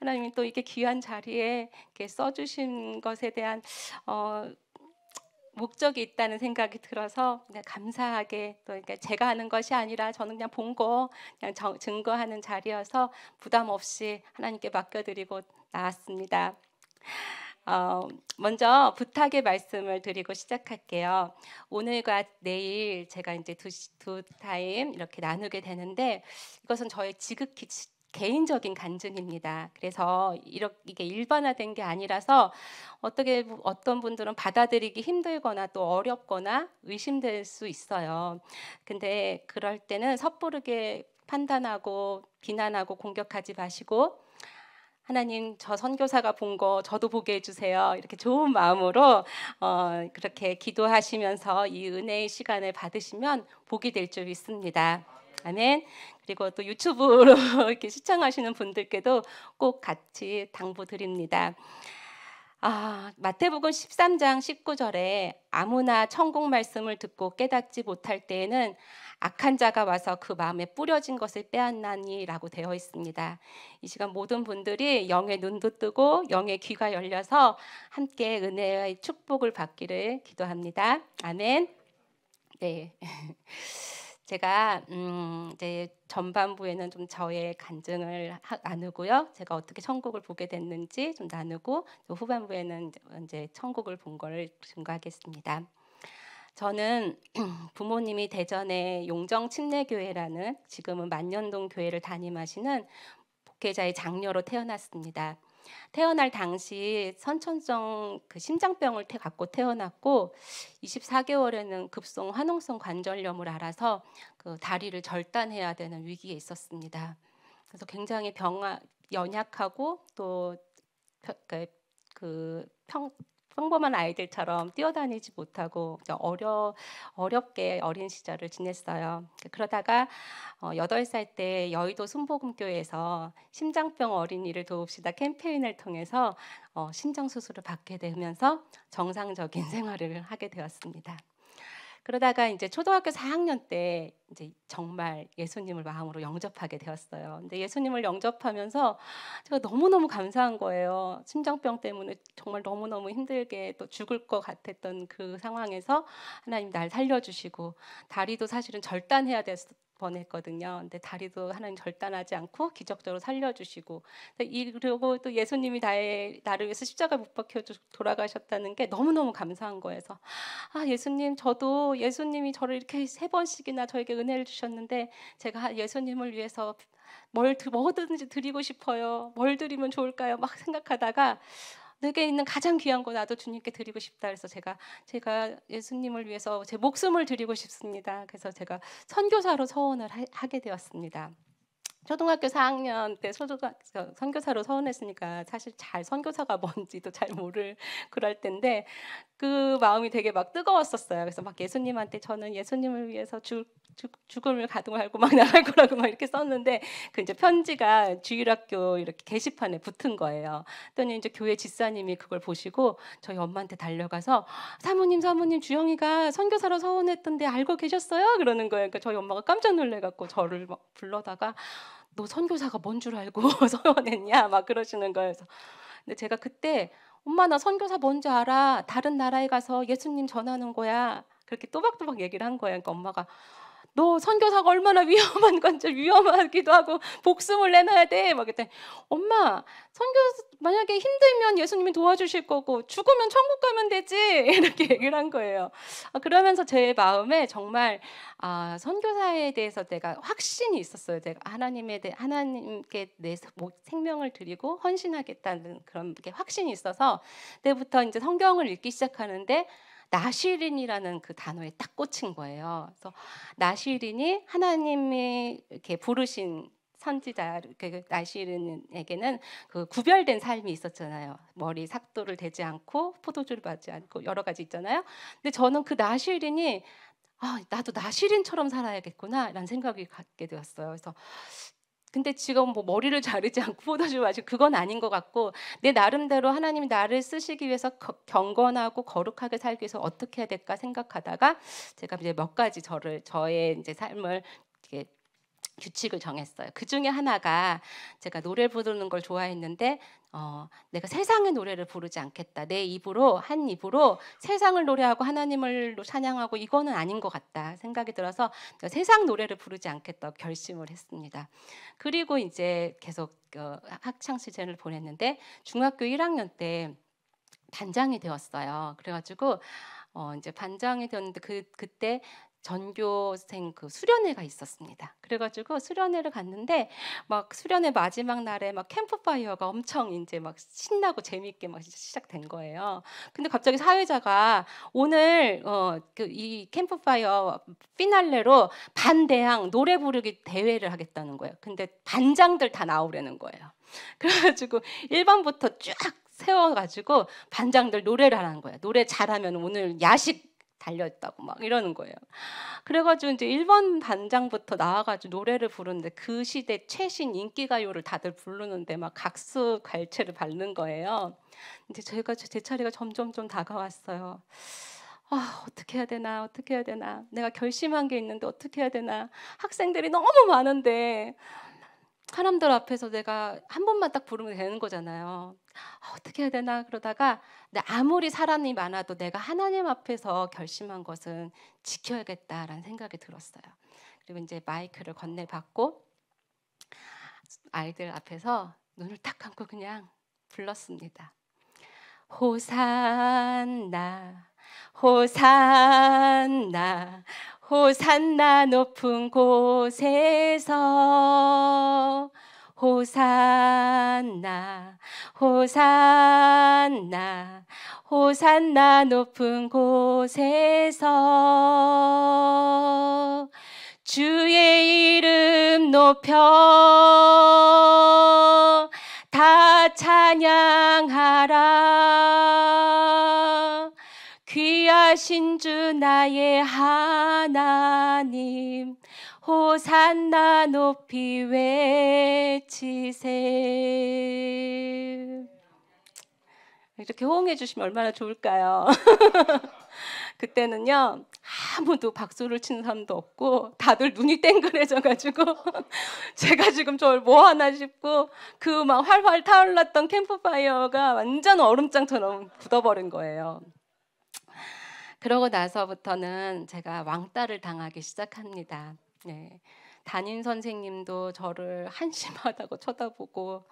하나님이 또 이렇게 귀한 자리에 이렇게 써주신 것에 대한 어, 목적이 있다는 생각이 들어서 감사하게 또그러니 제가 하는 것이 아니라 저는 그냥 본거 그냥 정, 증거하는 자리여서 부담 없이 하나님께 맡겨드리고 나왔습니다. 어, 먼저 부탁의 말씀을 드리고 시작할게요. 오늘과 내일 제가 이제 두, 두 타임 이렇게 나누게 되는데 이것은 저의 지극히 개인적인 간증입니다. 그래서 이렇게 일반화된 게 아니라서 어떻게 어떤 분들은 받아들이기 힘들거나 또 어렵거나 의심될 수 있어요. 근데 그럴 때는 섣부르게 판단하고 비난하고 공격하지 마시고 하나님 저 선교사가 본 거 저도 보게 해주세요 이렇게 좋은 마음으로 어, 그렇게 기도하시면서 이 은혜의 시간을 받으시면 복이 될 줄 믿습니다. 아멘. 그리고 또 유튜브로 이렇게 시청하시는 분들께도 꼭 같이 당부드립니다. 아, 마태복음 13장 19절에 아무나 천국 말씀을 듣고 깨닫지 못할 때에는 악한 자가 와서 그 마음에 뿌려진 것을 빼앗나니라고 되어 있습니다. 이 시간 모든 분들이 영의 눈도 뜨고 영의 귀가 열려서 함께 은혜의 축복을 받기를 기도합니다. 아멘. 네. 제가 음 이제 전반부에는 좀 저의 간증을 하, 나누고요. 제가 어떻게 천국을 보게 됐는지 좀 나누고 또 후반부에는 이제 천국을 본 거를 증거하겠습니다. 저는 부모님이 대전의 용정 침례교회라는 지금은 만년동 교회를 담임하시는 목회자의 장녀로 태어났습니다. 태어날 당시 선천성 그 심장병을 태 갖고 태어났고 24개월에는 급성 화농성 관절염을 알아서그 다리를 절단해야 되는 위기에 있었습니다. 그래서 굉장히 병아 연약하고 또그 그평 평범한 아이들처럼 뛰어다니지 못하고 어려 어렵게 어린 시절을 지냈어요. 그러다가 어, 여덟 살 때 여의도 순복음교회에서 심장병 어린이를 도웁시다 캠페인을 통해서 어, 심장 수술을 받게 되면서 정상적인 생활을 하게 되었습니다. 그러다가 이제 초등학교 4학년 때 이제 정말 예수님을 마음으로 영접하게 되었어요. 근데 예수님을 영접하면서 제가 너무너무 감사한 거예요. 심장병 때문에 정말 너무너무 힘들게 또 죽을 것 같았던 그 상황에서 하나님 날 살려주시고 다리도 사실은 절단해야 됐어보냈거든요 근데 다리도 하나님 절단하지 않고 기적적으로 살려주시고 그리고 또 예수님이 나의, 나를 위해서 십자가 못 박혀 돌아가셨다는 게 너무너무 감사한 거에서 아 예수님 저도 예수님이 저를 이렇게 세 번씩이나 저에게 은혜를 주셨는데 제가 예수님을 위해서 뭘 뭐 뭐든지 드리고 싶어요. 뭘 드리면 좋을까요? 막 생각하다가 내게 있는 가장 귀한 거 나도 주님께 드리고 싶다 그래서 제가 제가 예수님을 위해서 제 목숨을 드리고 싶습니다. 그래서 제가 선교사로 서원을 하, 게 되었습니다. 초등학교 4학년 때 선교사로 서원했으니까 사실 잘 선교사가 뭔지도 잘 모를 그럴 텐데 그 마음이 되게 막 뜨거웠었어요. 그래서 막 예수님한테 저는 예수님을 위해서 죽, 죽, 죽음을 가동하고 막 나갈 거라고 막 이렇게 썼는데 그 이제 편지가 주일학교 이렇게 게시판에 붙은 거예요. 그랬더니 이제 교회 집사님이 그걸 보시고 저희 엄마한테 달려가서 사모님 사모님 주영이가 선교사로 서원했던데 알고 계셨어요? 그러는 거예요. 그러니까 저희 엄마가 깜짝 놀래갖고 저를 막 불러다가 너 선교사가 뭔 줄 알고 서원했냐 막 그러시는 거예요. 서 근데 제가 그때 엄마 나 선교사 뭔 줄 알아. 다른 나라에 가서 예수님 전하는 거야. 그렇게 또박또박 얘기를 한 거예요. 그러니까 엄마가 너 선교사가 얼마나 위험한 건지 위험하기도 하고 복숨을 내놔야 돼. 막 그때 엄마 선교 만약에 힘들면 예수님이 도와주실 거고 죽으면 천국 가면 되지 이렇게 얘기를 한 거예요. 아, 그러면서 제 마음에 정말 아, 선교사에 대해서 내가 확신이 있었어요. 내가 하나님에 대해 하나님께 내 뭐 생명을 드리고 헌신하겠다는 그런 게 확신이 있어서 그때부터 이제 성경을 읽기 시작하는데 나시린이라는 그 단어에 딱 꽂힌 거예요. 그래서 나시린이 하나님이 이렇게 부르신 선지자 그 나시른에게는 그 구별된 삶이 있었잖아요. 머리 삭도를 대지 않고 포도주를 받지 않고 여러 가지 있잖아요. 근데 저는 그 나시른이 아, 나도 나시린처럼 살아야겠구나라는 생각이 갖게 되었어요. 그래서 근데 지금 뭐 머리를 자르지 않고 포도주 마시 그건 아닌 것 같고 내 나름대로 하나님이 나를 쓰시기 위해서 경건하고 거룩하게 살기 위해서 어떻게 해야 될까 생각하다가 제가 이제 몇 가지 저를 저의 이제 삶을 이렇게 규칙을 정했어요. 그 중에 하나가 제가 노래 부르는 걸 좋아했는데 어, 내가 세상의 노래를 부르지 않겠다. 내 입으로 한 입으로 세상을 노래하고 하나님을 찬양하고 이거는 아닌 것 같다 생각이 들어서 세상 노래를 부르지 않겠다 결심을 했습니다. 그리고 이제 계속 어, 학창 시절을 보냈는데 중학교 1학년 때 단장이 되었어요. 그래가지고 어, 이제 반장이 되었는데 그 그때 전교생 그 수련회가 있었습니다. 그래가지고 수련회를 갔는데 막 수련회 마지막 날에 막 캠프파이어가 엄청 이제 막 신나고 재밌게막 시작된 거예요. 근데 갑자기 사회자가 오늘 어, 그 이 캠프파이어 피날레로 반대항 노래 부르기 대회를 하겠다는 거예요. 근데 반장들 다 나오려는 거예요. 그래가지고 1반부터쫙 세워가지고 반장들 노래를 하라는 거예요. 노래 잘하면 오늘 야식 달려있다고 막 이러는 거예요. 그래가지고 이제 1번 반장부터 나와가지고 노래를 부르는데 그 시대 최신 인기가요를 다들 부르는데 막 각수 갈채를 밟는 거예요. 이제 저희가 제 차례가 점점 좀 다가왔어요. 아, 어떻게 해야 되나, 어떻게 해야 되나. 내가 결심한 게 있는데 어떻게 해야 되나. 학생들이 너무 많은데 사람들 앞에서 내가 한 번만 딱 부르면 되는 거잖아요. 아, 어떻게 해야 되나 그러다가 아무리 사람이 많아도 내가 하나님 앞에서 결심한 것은 지켜야겠다라는 생각이 들었어요. 그리고 이제 마이크를 건네받고 아이들 앞에서 눈을 딱 감고 그냥 불렀습니다. 호산나 호산나 호산나 높은 곳에서 호산나 호산나 호산나 높은 곳에서 주의 이름 높여 다 찬양하라 위하신 주 나의 하나님 호산나 높이 외치세 이렇게 호응해 주시면 얼마나 좋을까요? 그때는요 아무도 박수를 치는 사람도 없고 다들 눈이 땡그레져가지고 제가 지금 저를 뭐 하나 싶고 그 막 활활 타올랐던 캠프파이어가 완전 얼음장처럼 굳어버린 거예요. 그러고 나서부터는 제가 왕따를 당하기 시작합니다. 네. 담임 선생님도 저를 한심하다고 쳐다보고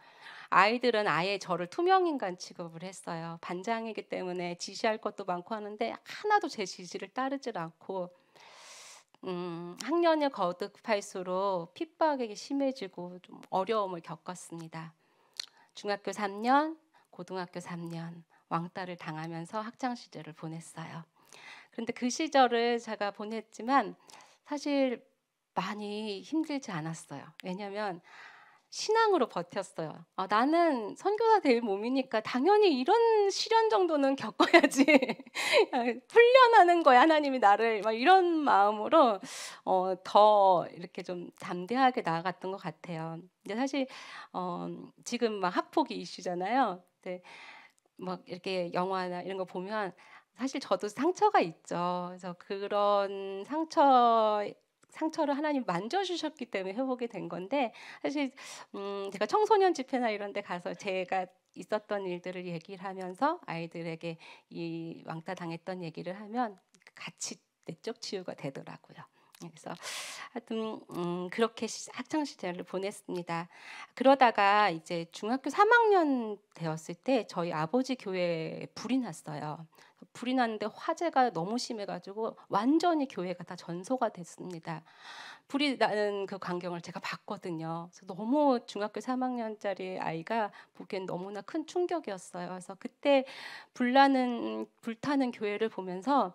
아이들은 아예 저를 투명 인간 취급을 했어요. 반장이기 때문에 지시할 것도 많고 하는데 하나도 제 지시를 따르질 않고 음, 학년이 거듭할수록 핍박이 심해지고 좀 어려움을 겪었습니다. 중학교 3년, 고등학교 3년 왕따를 당하면서 학창 시절을 보냈어요. 그런데 그 시절을 제가 보냈지만 사실 많이 힘들지 않았어요. 왜냐하면 신앙으로 버텼어요. 아, 나는 선교사 될 몸이니까 당연히 이런 시련 정도는 겪어야지 훈련하는 거야 하나님이 나를 막 이런 마음으로 어, 더 이렇게 좀 담대하게 나아갔던 것 같아요. 근데 사실 어, 지금 막 학폭이 이슈잖아요. 근데 막 이렇게 영화나 이런 거 보면 사실 저도 상처가 있죠. 그래서 그런 상처 상처를 하나님 만져주셨기 때문에 회복이 된 건데 사실 음, 제가 청소년 집회나 이런 데 가서 제가 있었던 일들을 얘기를 하면서 아이들에게 이 왕따 당했던 얘기를 하면 같이 내적 치유가 되더라고요. 그래서 하여튼 음, 그렇게 학창 시절을 보냈습니다. 그러다가 이제 중학교 3학년 되었을 때 저희 아버지 교회에 불이 났어요. 불이 났는데 화재가 너무 심해가지고 완전히 교회가 다 전소가 됐습니다. 불이 나는 그 광경을 제가 봤거든요. 그래서 너무 중학교 3학년짜리 아이가 보기엔 너무나 큰 충격이었어요. 그래서 그때 불나는 불타는 교회를 보면서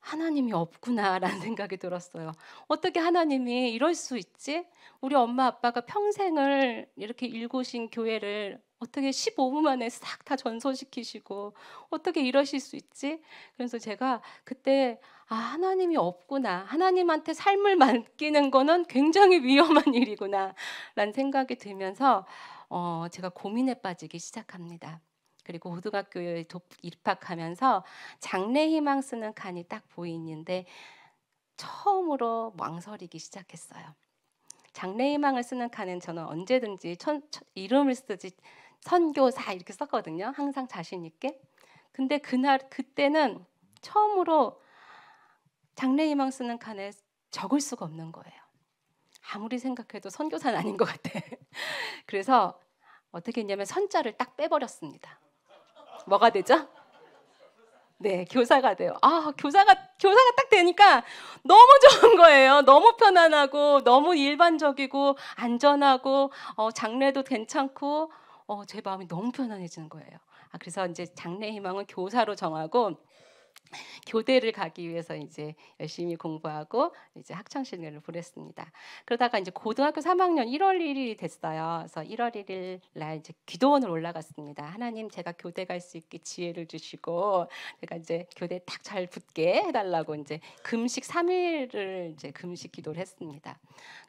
하나님이 없구나라는 생각이 들었어요. 어떻게 하나님이 이럴 수 있지? 우리 엄마 아빠가 평생을 이렇게 일구신 교회를 어떻게 15분 만에 싹 다 전소시키시고 어떻게 이러실 수 있지? 그래서 제가 그때 아 하나님이 없구나 하나님한테 삶을 맡기는 거는 굉장히 위험한 일이구나라는 생각이 들면서 어, 제가 고민에 빠지기 시작합니다. 그리고 고등학교에 입학하면서 장래 희망 쓰는 칸이 딱 보이는데 처음으로 망설이기 시작했어요. 장래 희망을 쓰는 칸은 저는 언제든지 천, 천, 이름을 쓰지 선교사 이렇게 썼거든요. 항상 자신 있게. 근데 그날 그때는 처음으로 장래 희망 쓰는 칸에 적을 수가 없는 거예요. 아무리 생각해도 선교사는 아닌 것 같아. 그래서 어떻게 했냐면 선자를 딱 빼버렸습니다. 뭐가 되죠? 네, 교사가 돼요. 아, 교사가 교사가 딱 되니까 너무 좋은 거예요. 너무 편안하고 너무 일반적이고 안전하고 어, 장래도 괜찮고 어, 제 마음이 너무 편안해지는 거예요. 아, 그래서 이제 장래 희망은 교사로 정하고 교대를 가기 위해서 이제 열심히 공부하고 이제 학창 시절을 보냈습니다. 그러다가 이제 고등학교 3학년 1월 1일이 됐어요. 그래서 1월 1일 날 이제 기도원을 올라갔습니다. 하나님 제가 교대 갈 수 있게 지혜를 주시고 제가 이제 교대 딱 잘 붙게 해달라고 이제 금식 3일을 이제 금식 기도를 했습니다.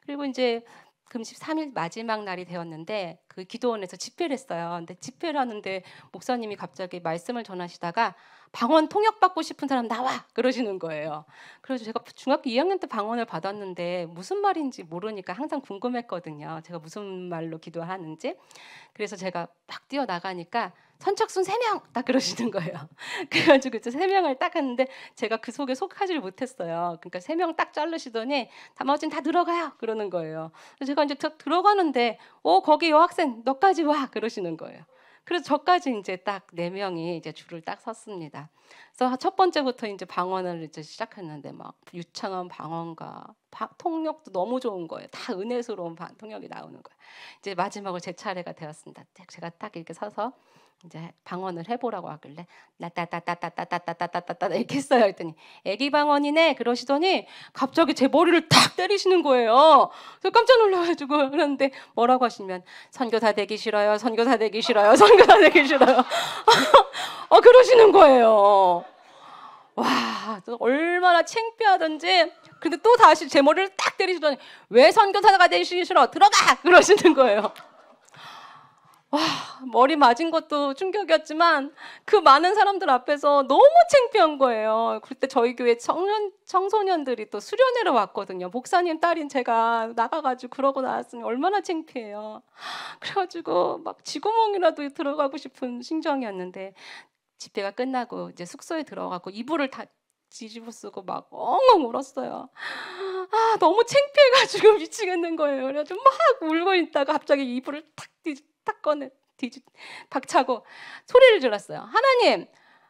그리고 이제 금식 3일 마지막 날이 되었는데 그 기도원에서 집회를 했어요. 근데 집회를 하는데 목사님이 갑자기 말씀을 전하시다가 방언 통역 받고 싶은 사람 나와 그러시는 거예요. 그래서 제가 중학교 2학년 때 방언을 받았는데 무슨 말인지 모르니까 항상 궁금했거든요. 제가 무슨 말로 기도하는지. 그래서 제가 막 뛰어 나가니까 선착순 3명딱 그러시는 거예요. 그래가지고 세 명을 딱했는데 제가 그 속에 속하지를 못했어요. 그러니까 세 명딱 자르시더니 다마오진 다 들어가요 그러는 거예요. 그래서 제가 이제 들어가는데 어 거기 여학생 너까지 와 그러시는 거예요. 그래서 저까지 이제 딱 네 명이 이제 줄을 딱 섰습니다. 그래서 첫 번째부터 이제 방언을 이제 시작했는데 막 유창한 방언과 통역도 너무 좋은 거예요. 다 은혜스러운 방, 통역이 나오는 거예요. 이제 마지막으로 제 차례가 되었습니다. 제가 딱 이렇게 서서 이제 방언을 해보라고 하길래 나따따따따따따따따따 이렇게 했어요. 했더니 애기 방언이네 그러시더니 갑자기 제 머리를 탁 때리시는 거예요. 그래서 깜짝 놀라가지고 그러는데 뭐라고 하시면 선교사 되기 싫어요. 선교사 되기 싫어요. 선교사 되기 싫어요. 어 그러시는 거예요. 와또 얼마나 창피하던지 근데 또 다시 제 머리를 탁 때리시더니 왜 선교사가 되기 싫어 들어가 그러시는 거예요. 와, 아, 머리 맞은 것도 충격이었지만 그 많은 사람들 앞에서 너무 창피한 거예요. 그때 저희 교회 청년, 청소년들이 또 수련회를 왔거든요. 목사님 딸인 제가 나가가지고 그러고 나왔으니 얼마나 창피해요. 그래가지고 막 지구멍이라도 들어가고 싶은 심정이었는데 집회가 끝나고 이제 숙소에 들어가고 이불을 다 뒤집어 쓰고 막 엉엉 울었어요. 아, 너무 창피해가지고 미치겠는 거예요. 그래가지고 막 울고 있다가 갑자기 이불을 탁 뒤집어 사건을 뒤집 박차고 소리를 질렀어요. 하나님,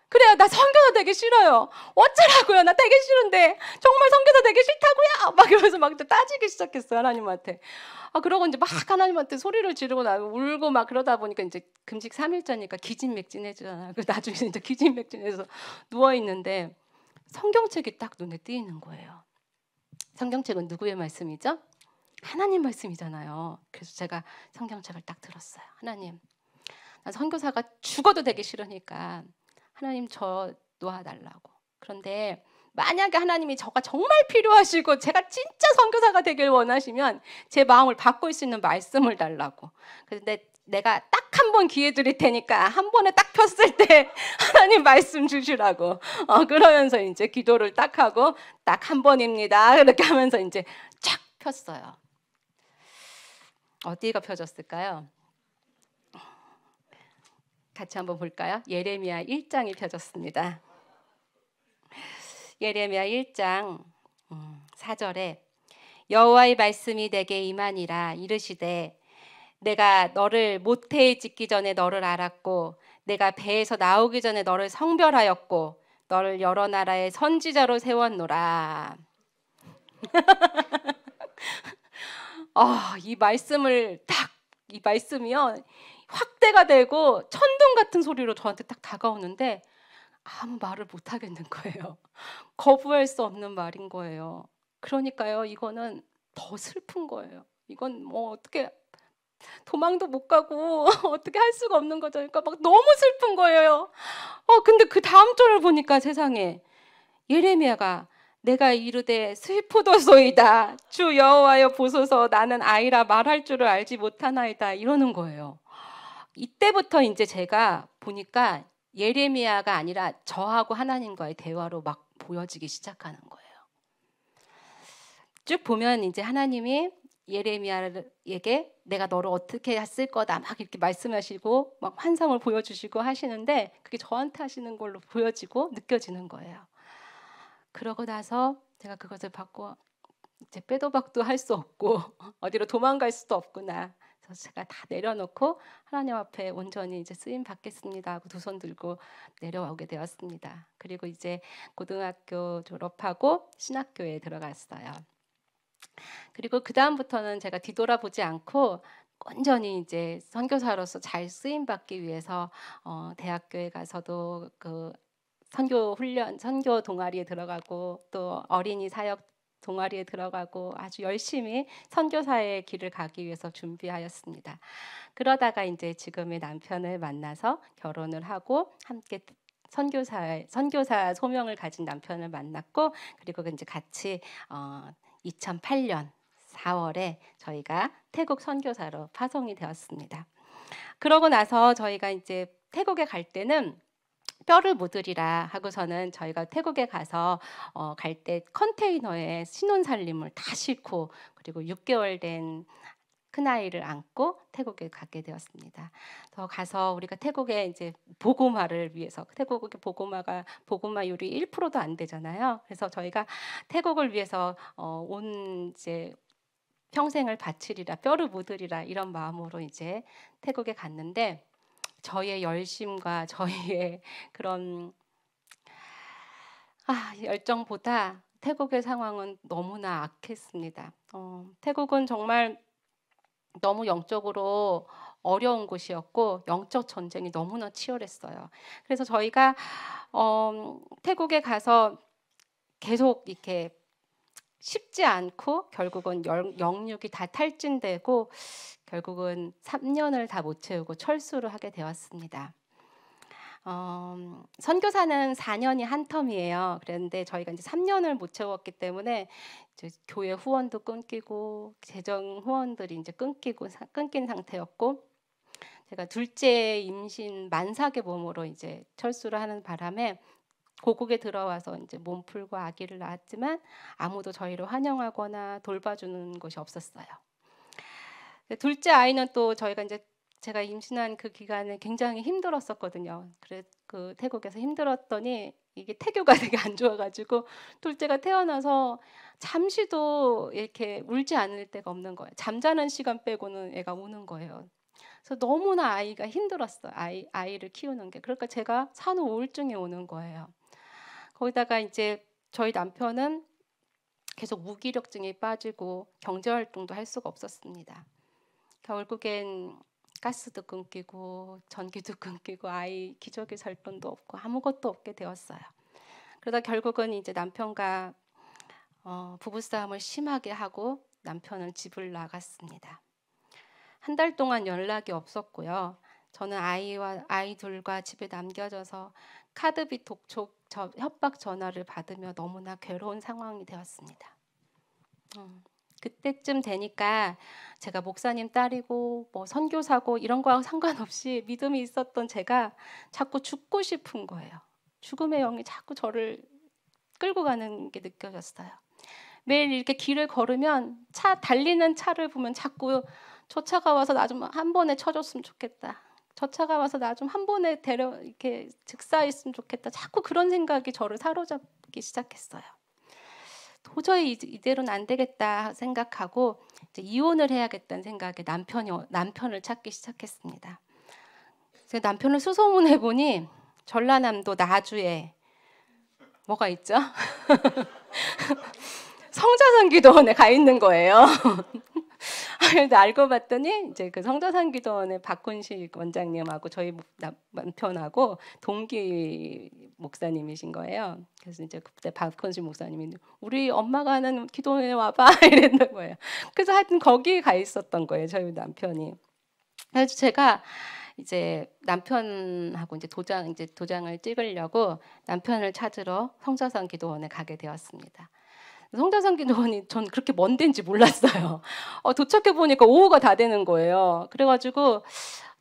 그래요. 나성교사 되기 싫어요. 어쩌라고요. 나되게 싫은데 정말 성교사 되기 싫다고요. 막 이러면서 막 따지기 시작했어요. 하나님한테. 아 그러고 이제 막 하나님한테 소리를 지르고 나 울고 막 그러다 보니까 이제 금식 3일째니까 기진맥진해지잖아. 그 나중에 이제 기진맥진해서 누워 있는데 성경책이 딱 눈에 띄는 거예요. 성경책은 누구의 말씀이죠? 하나님 말씀이잖아요. 그래서 제가 성경책을 딱 들었어요. 하나님, 나 선교사가 죽어도 되기 싫으니까 하나님 저 놓아달라고. 그런데 만약에 하나님이 저가 정말 필요하시고 제가 진짜 선교사가 되길 원하시면 제 마음을 바꿀 수 있는 말씀을 달라고. 그런데 내가 딱 한 번 기회 드릴 테니까 한 번에 딱 폈을 때 하나님 말씀 주시라고. 어, 그러면서 이제 기도를 딱 하고 딱 한 번입니다. 이렇게 하면서 이제 쫙 폈어요. 어디가 펴졌을까요? 같이 한번 볼까요? 예레미야 1장이 펴졌습니다. 예레미야 1장 4절에 음, 여호와의 말씀이 내게 임하니라 이르시되 내가 너를 모태에 짓기 전에 너를 알았고 내가 배에서 나오기 전에 너를 성별하였고 너를 여러 나라의 선지자로 세웠노라. 아, 이 말씀을 딱 이 말씀이요. 확대가 되고 천둥 같은 소리로 저한테 딱 다가오는데 아무 말을 못 하겠는 거예요. 거부할 수 없는 말인 거예요. 그러니까요, 이거는 더 슬픈 거예요. 이건 뭐 어떻게 도망도 못 가고 어떻게 할 수가 없는 거죠. 그러니까 막 너무 슬픈 거예요. 어, 근데 그 다음 절을 보니까 세상에 예레미야가 내가 이르되 슬프도소이다 주 여호와여 보소서 나는 아이라 말할 줄을 알지 못하나이다 이러는 거예요. 이때부터 이제 제가 보니까 예레미야가 아니라 저하고 하나님과의 대화로 막 보여지기 시작하는 거예요. 쭉 보면 이제 하나님이 예레미야에게 내가 너를 어떻게 했을 거다 막 이렇게 말씀하시고 막 환상을 보여주시고 하시는데 그게 저한테 하시는 걸로 보여지고 느껴지는 거예요. 그러고 나서 제가 그것을 받고 이제 빼도 박도 할 수 없고 어디로 도망갈 수도 없구나. 그래서 제가 다 내려놓고 하나님 앞에 온전히 이제 쓰임 받겠습니다 하고 두 손 들고 내려오게 되었습니다. 그리고 이제 고등학교 졸업하고 신학교에 들어갔어요. 그리고 그 다음부터는 제가 뒤돌아보지 않고 온전히 이제 선교사로서 잘 쓰임 받기 위해서 어, 대학교에 가서도 그 선교 훈련, 선교 동아리에 들어가고 또 어린이 사역 동아리에 들어가고 아주 열심히 선교사의 길을 가기 위해서 준비하였습니다. 그러다가 이제 지금의 남편을 만나서 결혼을 하고 함께 선교사 선교사 소명을 가진 남편을 만났고 그리고 이제 같이 어, 2008년 4월에 저희가 태국 선교사로 파송이 되었습니다. 그러고 나서 저희가 이제 태국에 갈 때는 뼈를 묻으리라 하고서는 저희가 태국에 가서 어, 갈 때 컨테이너에 신혼살림을 다 싣고 그리고 6개월 된 큰아이를 안고 태국에 가게 되었습니다. 더 가서 우리가 태국에 이제 보고마를 위해서 태국의 보고마가 보고마 요리 1%도 안 되잖아요. 그래서 저희가 태국을 위해서 어, 온 이제 평생을 바치리라 뼈를 묻으리라 이런 마음으로 이제 태국에 갔는데 저의 열심과 저의 그런 아, 열정보다 태국의 상황은 너무나 악했습니다. 어, 태국은 정말 너무 영적으로 어려운 곳이었고 영적 전쟁이 너무나 치열했어요. 그래서 저희가 어, 태국에 가서 계속 이렇게 쉽지 않고 결국은 영육이 다 탈진되고 결국은 3년을 다 못 채우고 철수를 하게 되었습니다. 어, 선교사는 4년이 한 텀이에요. 그런데 저희가 이제 3년을 못 채웠기 때문에 교회 후원도 끊기고 재정 후원들이 이제 끊기고 끊긴 상태였고 제가 둘째 임신 만삭의 몸으로 이제 철수를 하는 바람에 고국에 들어와서 이제 몸풀고 아기를 낳았지만 아무도 저희를 환영하거나 돌봐주는 곳이 없었어요. 둘째 아이는 또 저희가 이제 제가 임신한 그 기간에 굉장히 힘들었었거든요. 그래 그 태국에서 힘들었더니 이게 태교가 되게 안 좋아가지고 둘째가 태어나서 잠시도 이렇게 울지 않을 때가 없는 거예요. 잠자는 시간 빼고는 애가 우는 거예요. 그래서 너무나 아이가 힘들었어요. 아이 아이를 키우는 게 그러니까 제가 산후 우울증이 오는 거예요. 거기다가 이제 저희 남편은 계속 무기력증에 빠지고 경제 활동도 할 수가 없었습니다. 결국엔 가스도 끊기고 전기도 끊기고 아이 기저귀 살 돈도 없고 아무것도 없게 되었어요. 그러다 결국은 이제 남편과 어, 부부싸움을 심하게 하고 남편은 집을 나갔습니다. 한 달 동안 연락이 없었고요. 저는 아이와 아이 둘과 집에 남겨져서 카드빚 독촉 저, 협박 전화를 받으며 너무나 괴로운 상황이 되었습니다. 음, 그때쯤 되니까 제가 목사님 딸이고 뭐 선교사고 이런 거와 상관없이 믿음이 있었던 제가 자꾸 죽고 싶은 거예요. 죽음의 영이 자꾸 저를 끌고 가는 게 느껴졌어요. 매일 이렇게 길을 걸으면 차 달리는 차를 보면 자꾸 쫓아가 와서 나 좀 한 번에 쳐줬으면 좋겠다. 저 차가 와서 나 좀 한 번에 데려 이렇게 즉사했으면 좋겠다. 자꾸 그런 생각이 저를 사로잡기 시작했어요. 도저히 이대로는 안 되겠다 생각하고 이혼을 해야겠다는 생각에 남편이 남편을 찾기 시작했습니다. 제 남편을 수소문해 보니 전라남도 나주에 뭐가 있죠? 성자산기도원에 가 있는 거예요. 근데 알고 봤더니 이제 그 성도상기도원의 박훈식 원장님하고 저희 남편하고 동기 목사님이신 거예요. 그래서 이제 그때 박훈식 목사님이 우리 엄마가 하는 기도원에 와봐 이랬는 거예요. 그래서 하여튼 거기 에가 있었던 거예요. 저희 남편이. 그래서 제가 이제 남편하고 이제 도장 이제 도장을 찍으려고 남편을 찾으러 성서상 기도원에 가게 되었습니다. 성자상기노원이전 그렇게 먼 데인지 몰랐어요. 어, 도착해 보니까 오후가 다 되는 거예요. 그래가지고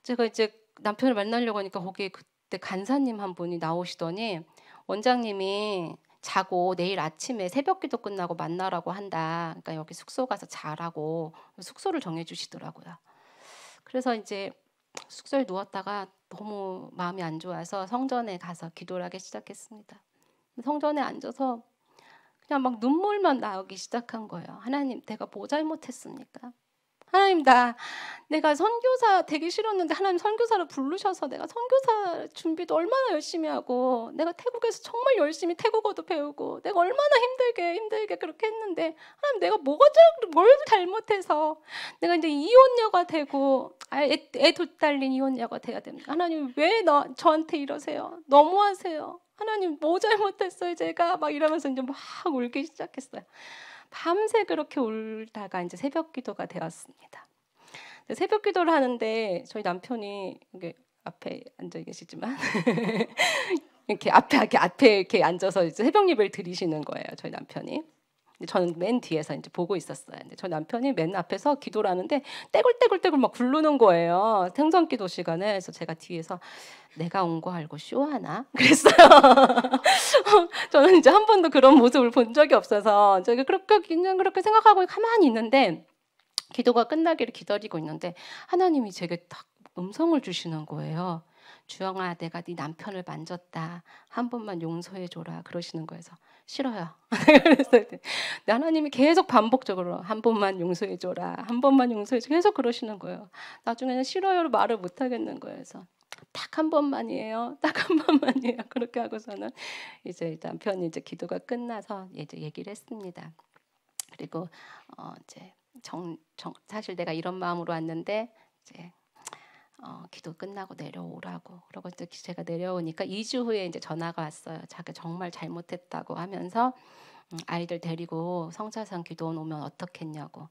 제가 이제 남편을 만나려고 하니까 거기 그때 간사님 한 분이 나오시더니 원장님이 자고 내일 아침에 새벽기도 끝나고 만나라고 한다. 그러니까 여기 숙소 가서 자라고 숙소를 정해주시더라고요. 그래서 이제 숙소에 누웠다가 너무 마음이 안 좋아서 성전에 가서 기도를 하기 시작했습니다. 성전에 앉아서 그냥 막 눈물만 나오기 시작한 거예요. 하나님, 내가 뭐 잘못했습니까? 하나님 나 내가 선교사 되기 싫었는데 하나님 선교사로 부르셔서 내가 선교사 준비도 얼마나 열심히 하고 내가 태국에서 정말 열심히 태국어도 배우고 내가 얼마나 힘들게 힘들게 그렇게 했는데 하나님 내가 뭐가 뭘 잘못해서 내가 이제 이혼녀가 되고 아, 애도 딸린 이혼녀가 돼야 됩니다 하나님 왜나 저한테 이러세요 너무하세요 하나님 뭐 잘못했어요 제가 막 이러면서 이제 막 울기 시작했어요. 밤새 그렇게 울다가 이제 새벽 기도가 되었습니다. 새벽 기도를 하는데 저희 남편이 이게 앞에 앉아 계시지만 이렇게 앞에 이렇게 앞에 이렇게 앉아서 이제 새벽 예배를 드리시는 거예요. 저희 남편이. 저는 맨 뒤에서 이제 보고 있었어요. 근데 저 남편이 맨 앞에서 기도를 하는데 떼굴떼굴떼굴 막 굴르는 거예요. 생선기도 시간에 그래서 제가 뒤에서 내가 온 거 알고 쇼하나 그랬어요. 저는 이제 한 번도 그런 모습을 본 적이 없어서 저기 그렇게 그냥 그렇게 생각하고 가만히 있는데 기도가 끝나기를 기다리고 있는데 하나님이 제게 딱 음성을 주시는 거예요. 주영아, 내가 네 남편을 만졌다. 한 번만 용서해 줘라. 그러시는 거예요. 싫어요. 그랬을 하나님이 계속 반복적으로 한 번만 용서해 줘라, 한 번만 용서해 줘 계속 그러시는 거예요. 나중에는 싫어요로 말을 못 하겠는 거예요. 그래서 딱 한 번만이에요, 딱 한 번만이에요. 그렇게 하고서는 이제 남편이 이제 기도가 끝나서 이제 얘기를 했습니다. 그리고 어 이제 정, 정 사실 내가 이런 마음으로 왔는데 이제 어, 기도 끝나고 내려오라고. 그러고 또제가 내려오니까 2주 후에 이제 전화가 왔어요. 자기 정말 잘못했다고 하면서 음, 아이들 데리고 성자산 기도원 오면 어떻겠냐고.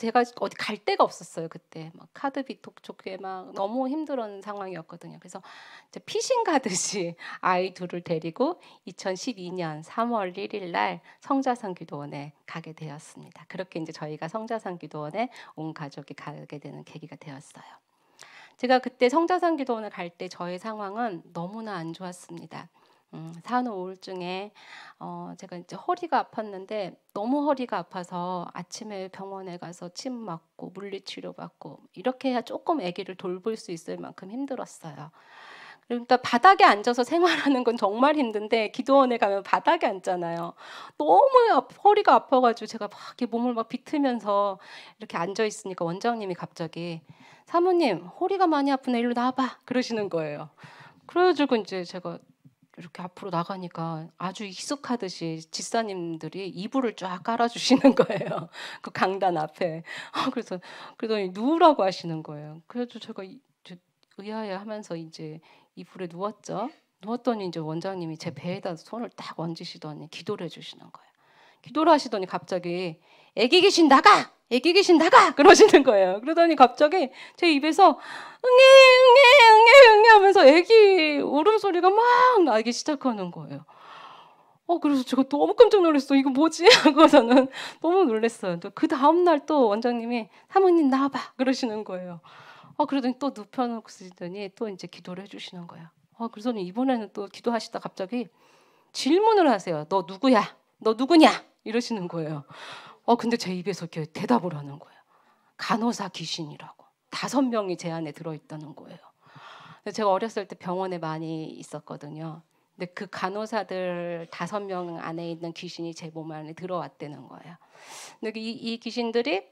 제가 어디 갈 데가 없었어요 그때 막 카드 비톡 좋게 막 너무 힘들었는 상황이었거든요. 그래서 피신 가듯이 아이 둘을 데리고 2012년 3월 1일 날 성자산 기도원에 가게 되었습니다. 그렇게 이제 저희가 성자산 기도원에 온 가족이 가게 되는 계기가 되었어요. 제가 그때 성자산 기도원을 갈 때 저의 상황은 너무나 안 좋았습니다. 음, 산후 우울증에 어, 제가 이제 허리가 아팠는데 너무 허리가 아파서 아침에 병원에 가서 침 맞고 물리치료 받고 이렇게 해야 조금 아기를 돌볼 수 있을 만큼 힘들었어요. 그러니까 바닥에 앉아서 생활하는 건 정말 힘든데 기도원에 가면 바닥에 앉잖아요. 너무 허리가 아파가지고 제가 막 이렇게 몸을 막 비틀면서 이렇게 앉아 있으니까 원장님이 갑자기 사모님 허리가 많이 아프네 일로 나와봐 그러시는 거예요. 그래가지고 이제 제가 이렇게 앞으로 나가니까 아주 익숙하듯이 집사님들이 이불을 쫙 깔아주시는 거예요. 그 강단 앞에. 어, 그래서 그러더니 누우라고 하시는 거예요. 그래서 제가 의아해 하면서 이제 이불에 누웠죠. 누웠더니 이제 원장님이 제 배에다 손을 딱 얹으시더니 기도를 해주시는 거예요. 기도를 하시더니 갑자기 애기 귀신 나가! 애기 귀신 나가! 그러시는 거예요. 그러더니 갑자기 제 입에서 응애, 응애, 응애, 응애 하면서 애기 울음소리가 막 나기 시작하는 거예요. 어, 그래서 제가 너무 깜짝 놀랐어. 이거 뭐지? 하고 저는 너무 놀랐어요. 그 다음날 또 원장님이 사모님 나와봐. 그러시는 거예요. 어, 아, 그러더니 또 눕혀놓고 쓰더니또 이제 기도를 해주시는 거야. 어, 그래서 이번에는 또 기도하시다 갑자기 질문을 하세요. 너 누구야? 너 누구냐? 이러시는 거예요. 어, 근데 제 입에서 이렇게 대답을 하는 거예요. 간호사 귀신이라고. 다섯 명이 제 안에 들어있다는 거예요. 제가 어렸을 때 병원에 많이 있었거든요. 근데 그 간호사들 다섯 명 안에 있는 귀신이 제 몸 안에 들어왔다는 거예요. 근데 이, 이 귀신들이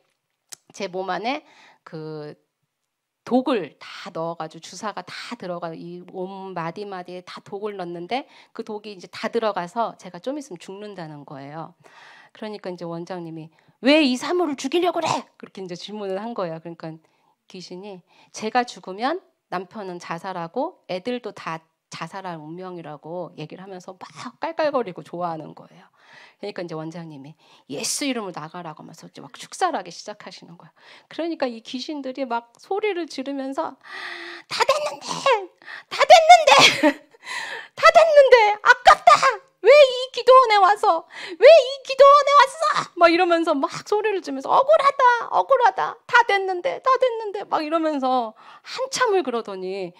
제 몸 안에 그 독을 다 넣어가지고 주사가 다 들어가 이몸 마디 마디에 다 독을 넣는데 그 독이 이제 다 들어가서 제가 좀 있으면 죽는다는 거예요. 그러니까 이제 원장님이 왜 이 사물을 죽이려고 그래? 그렇게 이제 질문을 한 거예요. 그러니까 귀신이 제가 죽으면 남편은 자살하고 애들도 다 자살할 운명이라고 얘기를 하면서 막 깔깔거리고 좋아하는 거예요. 그러니까 이제 원장님이 예수 이름으로 나가라고 하면서 막 축사하기 를 시작하시는 거예요 그러니까 이 귀신들이 막 소리를 지르면서 다 됐는데, 다 됐는데, 다 됐는데 아깝다. 왜 이 기도원에 와서 왜 이 기도원에 왔어? 막 이러면서 막 소리를 지면서 르 억울하다, 억울하다. 다 됐는데, 다 됐는데 막 이러면서 한참을 그러더니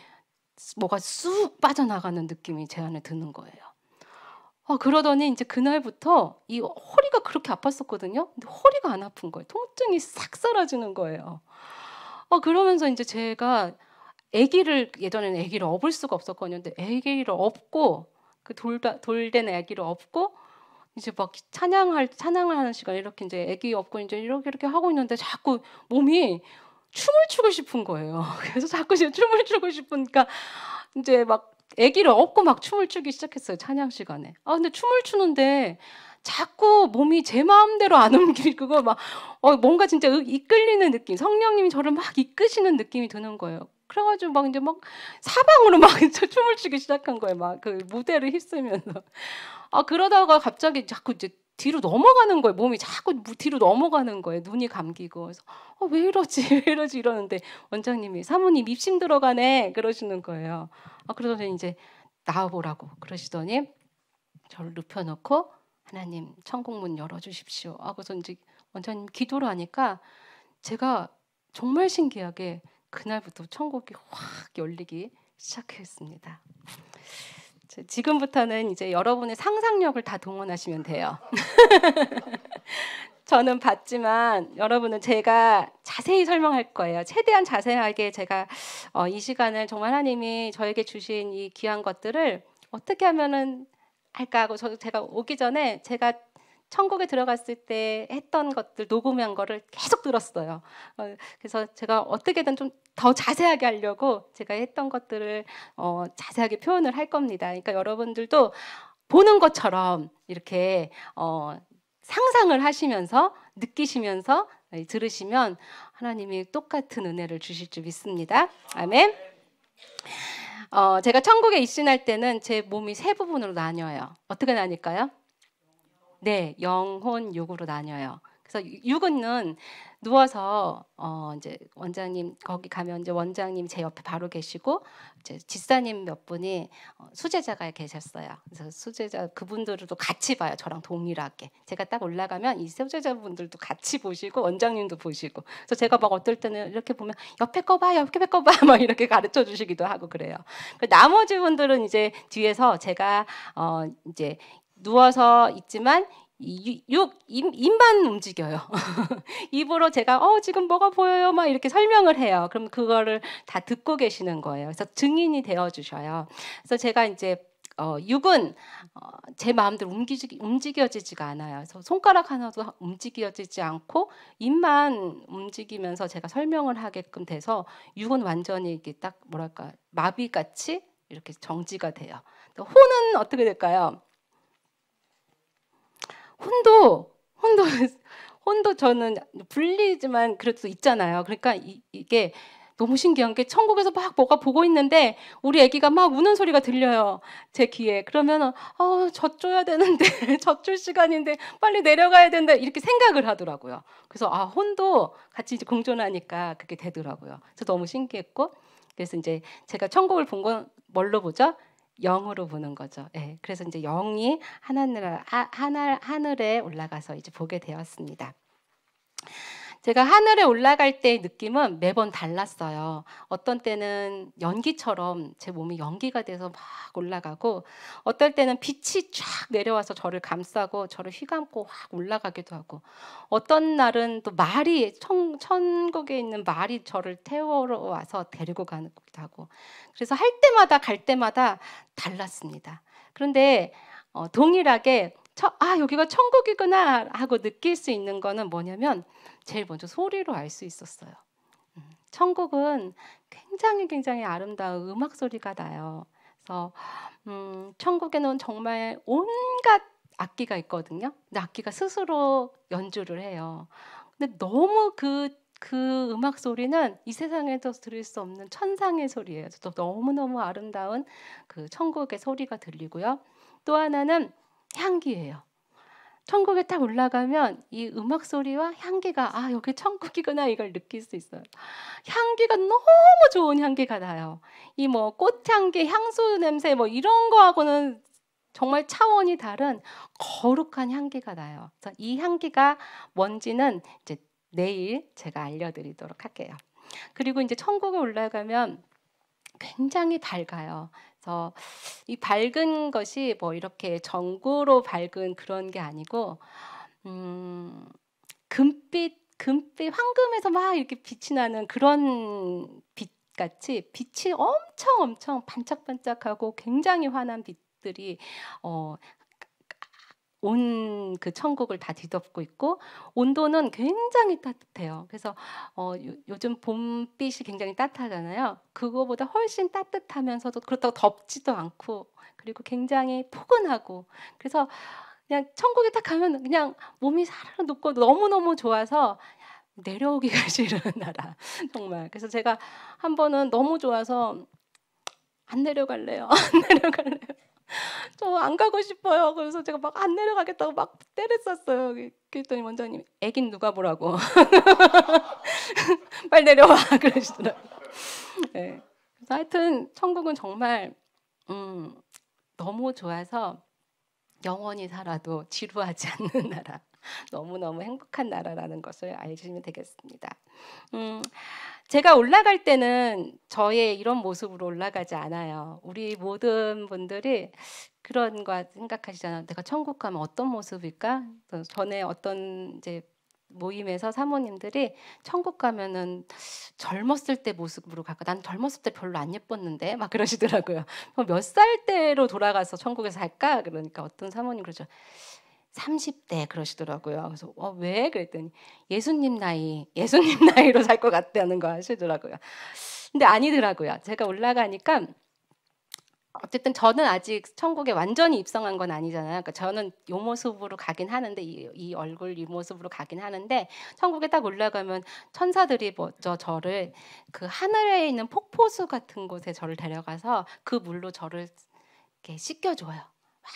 뭐가 쑥 빠져나가는 느낌이 제 안에 드는 거예요. 아, 그러더니 이제 그날부터 이 허리가 그렇게 아팠었거든요. 근데 허리가 안 아픈 거예요. 통증이 싹 사라지는 거예요. 아, 그러면서 이제 제가 아기를 예전에는 아기를 업을 수가 없었거든요. 근데 아기를 업고 그돌다 돌된 아기를 업고 이제 막 찬양할 찬양을 하는 시간 이렇게 이제 아기 업고 이제 이렇게 이렇게 하고 있는데 자꾸 몸이 춤을 추고 싶은 거예요. 그래서 자꾸 이제 춤을 추고 싶으니까 이제 막 아기를 업고 막 춤을 추기 시작했어요. 찬양 시간에. 아 근데 춤을 추는데 자꾸 몸이 제 마음대로 안 움직이고 막 어, 뭔가 진짜 이끌리는 느낌. 성령님이 저를 막 이끄시는 느낌이 드는 거예요. 그래가지고 막 이제 막 사방으로 막 춤을 추기 시작한 거예요. 막 그 무대를 휩쓰면서. 아 그러다가 갑자기 자꾸 이제 뒤로 넘어가는 거예요. 몸이 자꾸 뒤로 넘어가는 거예요. 눈이 감기고 그래서 어, 왜 이러지 왜 이러지 이러는데 원장님이 사모님 입심 들어가네 그러시는 거예요. 아, 그러더니 이제 나와보라고 그러시더니 저를 눕혀놓고 하나님 천국문 열어주십시오. 아, 그래서 이제 원장님 기도를 하니까 제가 정말 신기하게 그날부터 천국이 확 열리기 시작했습니다. 지금부터는 이제 여러분의 상상력을 다 동원하시면 돼요. 저는 봤지만 여러분은 제가 자세히 설명할 거예요. 최대한 자세하게 제가 어, 이 시간을 정말 하나님이 저에게 주신 이 귀한 것들을 어떻게 하면은 할까 하고 저 제가 오기 전에 제가 천국에 들어갔을 때 했던 것들 녹음한 거를 계속 들었어요. 어, 그래서 제가 어떻게든 좀더 자세하게 하려고 제가 했던 것들을 어, 자세하게 표현을 할 겁니다. 그러니까 여러분들도 보는 것처럼 이렇게 어, 상상을 하시면서 느끼시면서 네, 들으시면 하나님이 똑같은 은혜를 주실 줄 믿습니다. 아멘. 어, 제가 천국에 입신할 때는 제 몸이 세 부분으로 나뉘어요. 어떻게 나뉠까요? 네, 영혼, 육으로 나뉘어요. 그래서 육은는 누워서 어 이제 원장님 거기 가면 이제 원장님 제 옆에 바로 계시고 이제 집사님 몇 분이 어, 수제자가 계셨어요. 그래서 수제자 그분들도 같이 봐요. 저랑 동일하게 제가 딱 올라가면 이 수제자분들도 같이 보시고 원장님도 보시고 그래서 제가 막 어떨 때는 이렇게 보면 옆에 꺼봐 옆에 꺼봐 막 이렇게 가르쳐 주시기도 하고 그래요. 그 나머지 분들은 이제 뒤에서 제가 어 이제 누워서 있지만 육 입, 만 움직여요. 입으로 제가 어 지금 뭐가 보여요 막 이렇게 설명을 해요. 그럼 그거를 다 듣고 계시는 거예요. 그래서 증인이 되어 주셔요. 그래서 제가 이제 어, 육은 어, 제 마음대로 움직이, 움직여지지가 않아요. 그래서 손가락 하나도 움직여지지 않고 입만 움직이면서 제가 설명을 하게끔 돼서 육은 완전히 이게 렇딱 뭐랄까 마비같이 이렇게 정지가 돼요. 호는 어떻게 될까요? 혼도 혼도 혼도 저는 불리지만 그래도 있잖아요. 그러니까 이, 게 너무 신기한 게 천국에서 막 뭐가 보고 있는데 우리 아기가 막 우는 소리가 들려요 제 귀에 그러면 어 젖줘야 되는데 젖줄 시간인데 빨리 내려가야 된다 이렇게 생각을 하더라고요 그래서 아 혼도 같이 이제 공존하니까 그게 되더라고요 그래서 너무 신기했고 그래서 이제 제가 천국을 본 건 뭘로 보죠 영으로 보는 거죠. 예. 그래서 이제 영이 하늘 하늘 하늘에 올라가서 이제 보게 되었습니다. 제가 하늘에 올라갈 때의 느낌은 매번 달랐어요. 어떤 때는 연기처럼 제 몸이 연기가 돼서 막 올라가고 어떨 때는 빛이 쫙 내려와서 저를 감싸고 저를 휘감고 확 올라가기도 하고 어떤 날은 또 말이 천, 국에 있는 말이 저를 태우 와서 데리고 가는 것도 하고 그래서 할 때마다 갈 때마다 달랐습니다. 그런데 어, 동일하게 처, 아 여기가 천국이구나 하고 느낄 수 있는 거는 뭐냐면 제일 먼저 소리로 알 수 있었어요. 음, 천국은 굉장히 굉장히 아름다운 음악 소리가 나요. 그래서 음, 천국에는 정말 온갖 악기가 있거든요. 근데 악기가 스스로 연주를 해요. 근데 너무 그그 그 음악 소리는 이 세상에서 들을 수 없는 천상의 소리예요. 또 너무 너무 아름다운 그 천국의 소리가 들리고요. 또 하나는 향기예요. 천국에 딱 올라가면 이 음악 소리와 향기가 아 여기 천국이구나 이걸 느낄 수 있어요. 향기가 너무 좋은 향기가 나요. 이 뭐 꽃향기, 향수 냄새 뭐 이런 거하고는 정말 차원이 다른 거룩한 향기가 나요. 그래서 이 향기가 뭔지는 이제 내일 제가 알려드리도록 할게요. 그리고 이제 천국에 올라가면 굉장히 밝아요. 그래서 이 밝은 것이 뭐 이렇게 전구로 밝은 그런 게 아니고 음, 금빛 금빛 황금에서 막 이렇게 빛이 나는 그런 빛 같이 빛이 엄청 엄청 반짝반짝하고 굉장히 환한 빛들이 어, 온그 천국을 다 뒤덮고 있고 온도는 굉장히 따뜻해요. 그래서 어, 요, 즘 봄빛이 굉장히 따뜻하잖아요. 그거보다 훨씬 따뜻하면서도 그렇다고 덥지도 않고 그리고 굉장히 포근하고 그래서 그냥 천국에 딱 가면 그냥 몸이 사르르 녹고 너무 너무 좋아서 내려오기가 싫은 나라 정말. 그래서 제가 한 번은 너무 좋아서 안 내려갈래요. 안 내려갈래요. 저안 가고 싶어요. 그래서 제가 막 안 내려가겠다고 막 때렸었어요. 그랬더니 원장님 애긴 누가 보라고 빨리 내려와 그러시더라고요. 네. 그래서 하여튼 천국은 정말 음, 너무 좋아서 영원히 살아도 지루하지 않는 나라, 너무너무 행복한 나라라는 것을 알시면 되겠습니다. 음, 제가 올라갈 때는 저의 이런 모습으로 올라가지 않아요. 우리 모든 분들이 그런 거 생각하시잖아요. 내가 천국 가면 어떤 모습일까? 전에 어떤 이제 모임에서 사모님들이 천국 가면은 젊었을 때 모습으로 갈까? 난 젊었을 때 별로 안 예뻤는데 막 그러시더라고요. 몇 살 때로 돌아가서 천국에서 살까? 그러니까 어떤 사모님 그러죠. 30대 그러시더라고요. 그래서 어, 왜 그랬더니 예수님 나이, 예수님 나이로 살 것 같다는 거 하시더라고요. 근데 아니더라고요. 제가 올라가니까 어쨌든 저는 아직 천국에 완전히 입성한 건 아니잖아요. 그러니까 저는 요 모습으로 가긴 하는데 이, 이 얼굴 이 모습으로 가긴 하는데 천국에 딱 올라가면 천사들이 먼저 뭐 저를 그 하늘에 있는 폭포수 같은 곳에 저를 데려가서 그 물로 저를 이렇게 씻겨줘요.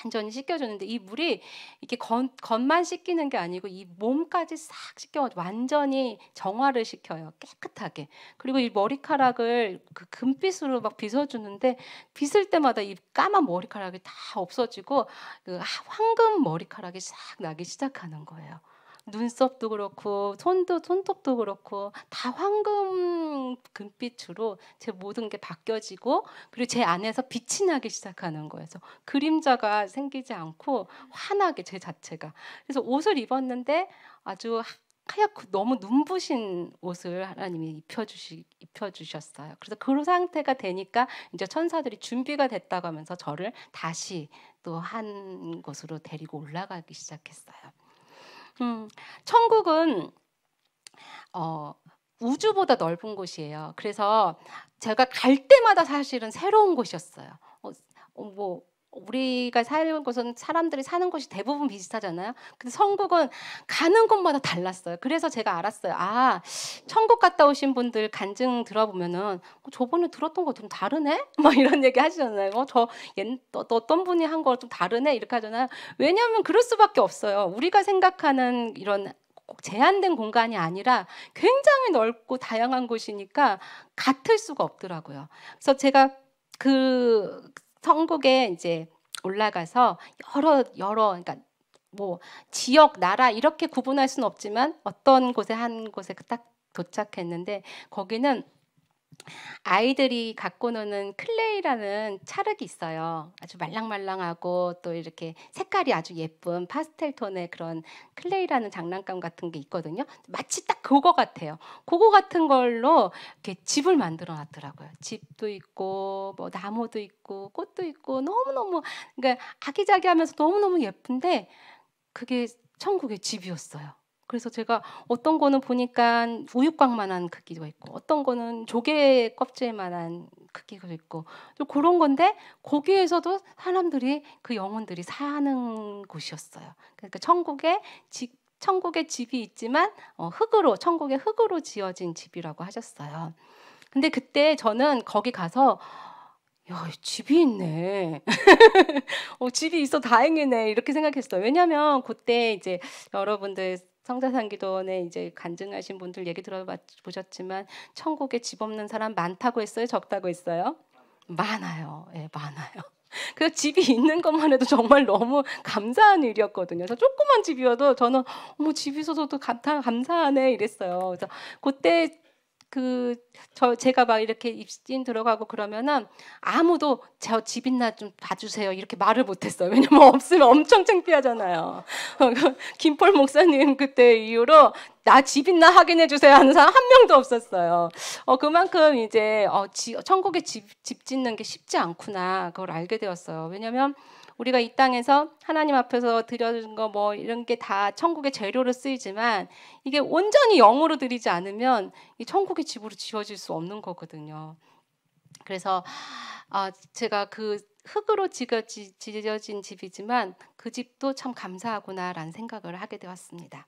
완전히 씻겨주는데 이 물이 이렇게 겉, 겉만 씻기는 게 아니고 이 몸까지 싹 씻겨 완전히 정화를 시켜요 깨끗하게 그리고 이 머리카락을 그 금빛으로 막 빗어주는데 빗을 때마다 이 까만 머리카락이 다 없어지고 그 황금 머리카락이 싹 나기 시작하는 거예요. 눈썹도 그렇고 손도 손톱도 그렇고 다 황금 금빛으로 제 모든 게 바뀌어지고 그리고 제 안에서 빛이 나기 시작하는 거예요. 그래서 그림자가 생기지 않고 환하게 제 자체가 그래서 옷을 입었는데 아주 하얗고 너무 눈부신 옷을 하나님이 입혀주시, 입혀주셨어요. 그래서 그 상태가 되니까 이제 천사들이 준비가 됐다고 하면서 저를 다시 또 한 곳으로 데리고 올라가기 시작했어요. 음, 천국은 어, 우주보다 넓은 곳이에요. 그래서 제가 갈 때마다 사실은 새로운 곳이었어요. 어, 어 뭐 우리가 사는 곳은 사람들이 사는 곳이 대부분 비슷하잖아요. 근데 성국은 가는 곳마다 달랐어요. 그래서 제가 알았어요. 아, 천국 갔다 오신 분들 간증 들어보면은 어, 저번에 들었던 거 좀 다르네? 막 이런 얘기 하시잖아요. 어, 저 옛, 어, 또 어떤 분이 한 거 좀 다르네? 이렇게 하잖아요. 왜냐하면 그럴 수밖에 없어요. 우리가 생각하는 이런 꼭 제한된 공간이 아니라 굉장히 넓고 다양한 곳이니까 같을 수가 없더라고요. 그래서 제가 그 성국에 이제 올라가서 여러 여러 그러니까 뭐 지역 나라 이렇게 구분할 수는 없지만 어떤 곳에 한 곳에 딱 도착했는데 거기는 아이들이 갖고 노는 클레이라는 찰흙이 있어요. 아주 말랑말랑하고 또 이렇게 색깔이 아주 예쁜 파스텔 톤의 그런 클레이라는 장난감 같은 게 있거든요. 마치 딱 그거 같아요. 그거 같은 걸로 이렇게 집을 만들어 놨더라고요. 집도 있고 뭐 나무도 있고 꽃도 있고 너무너무 그러니까 아기자기하면서 너무너무 예쁜데 그게 천국의 집이었어요. 그래서 제가 어떤 거는 보니까 우유곽만한 크기도 있고 어떤 거는 조개 껍질만한 크기도 있고 또 그런 건데 거기에서도 사람들이 그 영혼들이 사는 곳이었어요. 그러니까 천국에 집 천국에 집이 있지만 어, 흙으로 천국의 흙으로 지어진 집이라고 하셨어요. 근데 그때 저는 거기 가서 야, 집이 있네. 어, 집이 있어 다행이네. 이렇게 생각했어요. 왜냐면 그때 이제 여러분들 성자상기도원에 이제 간증하신 분들 얘기 들어보셨지만 천국에 집 없는 사람 많다고 했어요, 적다고 했어요? 많아요. 예, 많아요. 그래서 집이 있는 것만 해도 정말 너무 감사한 일이었거든요. 그래서 조그만 집이어도 저는 어머 집 있어서도 감사하네 이랬어요. 그래서 그때 그저 제가 막 이렇게 입신 들어가고 그러면은 아무도 저 집이나 좀 봐주세요 이렇게 말을 못했어요. 왜냐면 없으면 엄청 창피하잖아요. 김폴 목사님 그때 이후로 나 집이나 확인해 주세요 하는 사람 한 명도 없었어요. 어 그만큼 이제 어 지, 천국에 집, 집 짓는 게 쉽지 않구나 그걸 알게 되었어요. 왜냐면 우리가 이 땅에서 하나님 앞에서 드려진거뭐 이런 게 다 천국의 재료로 쓰이지만 이게 온전히 영으로 드리지 않으면 이 천국의 집으로 지어질 수 없는 거거든요. 그래서 아 제가 그 흙으로 지어진 집이지만 그 집도 참 감사하구나라는 생각을 하게 되었습니다.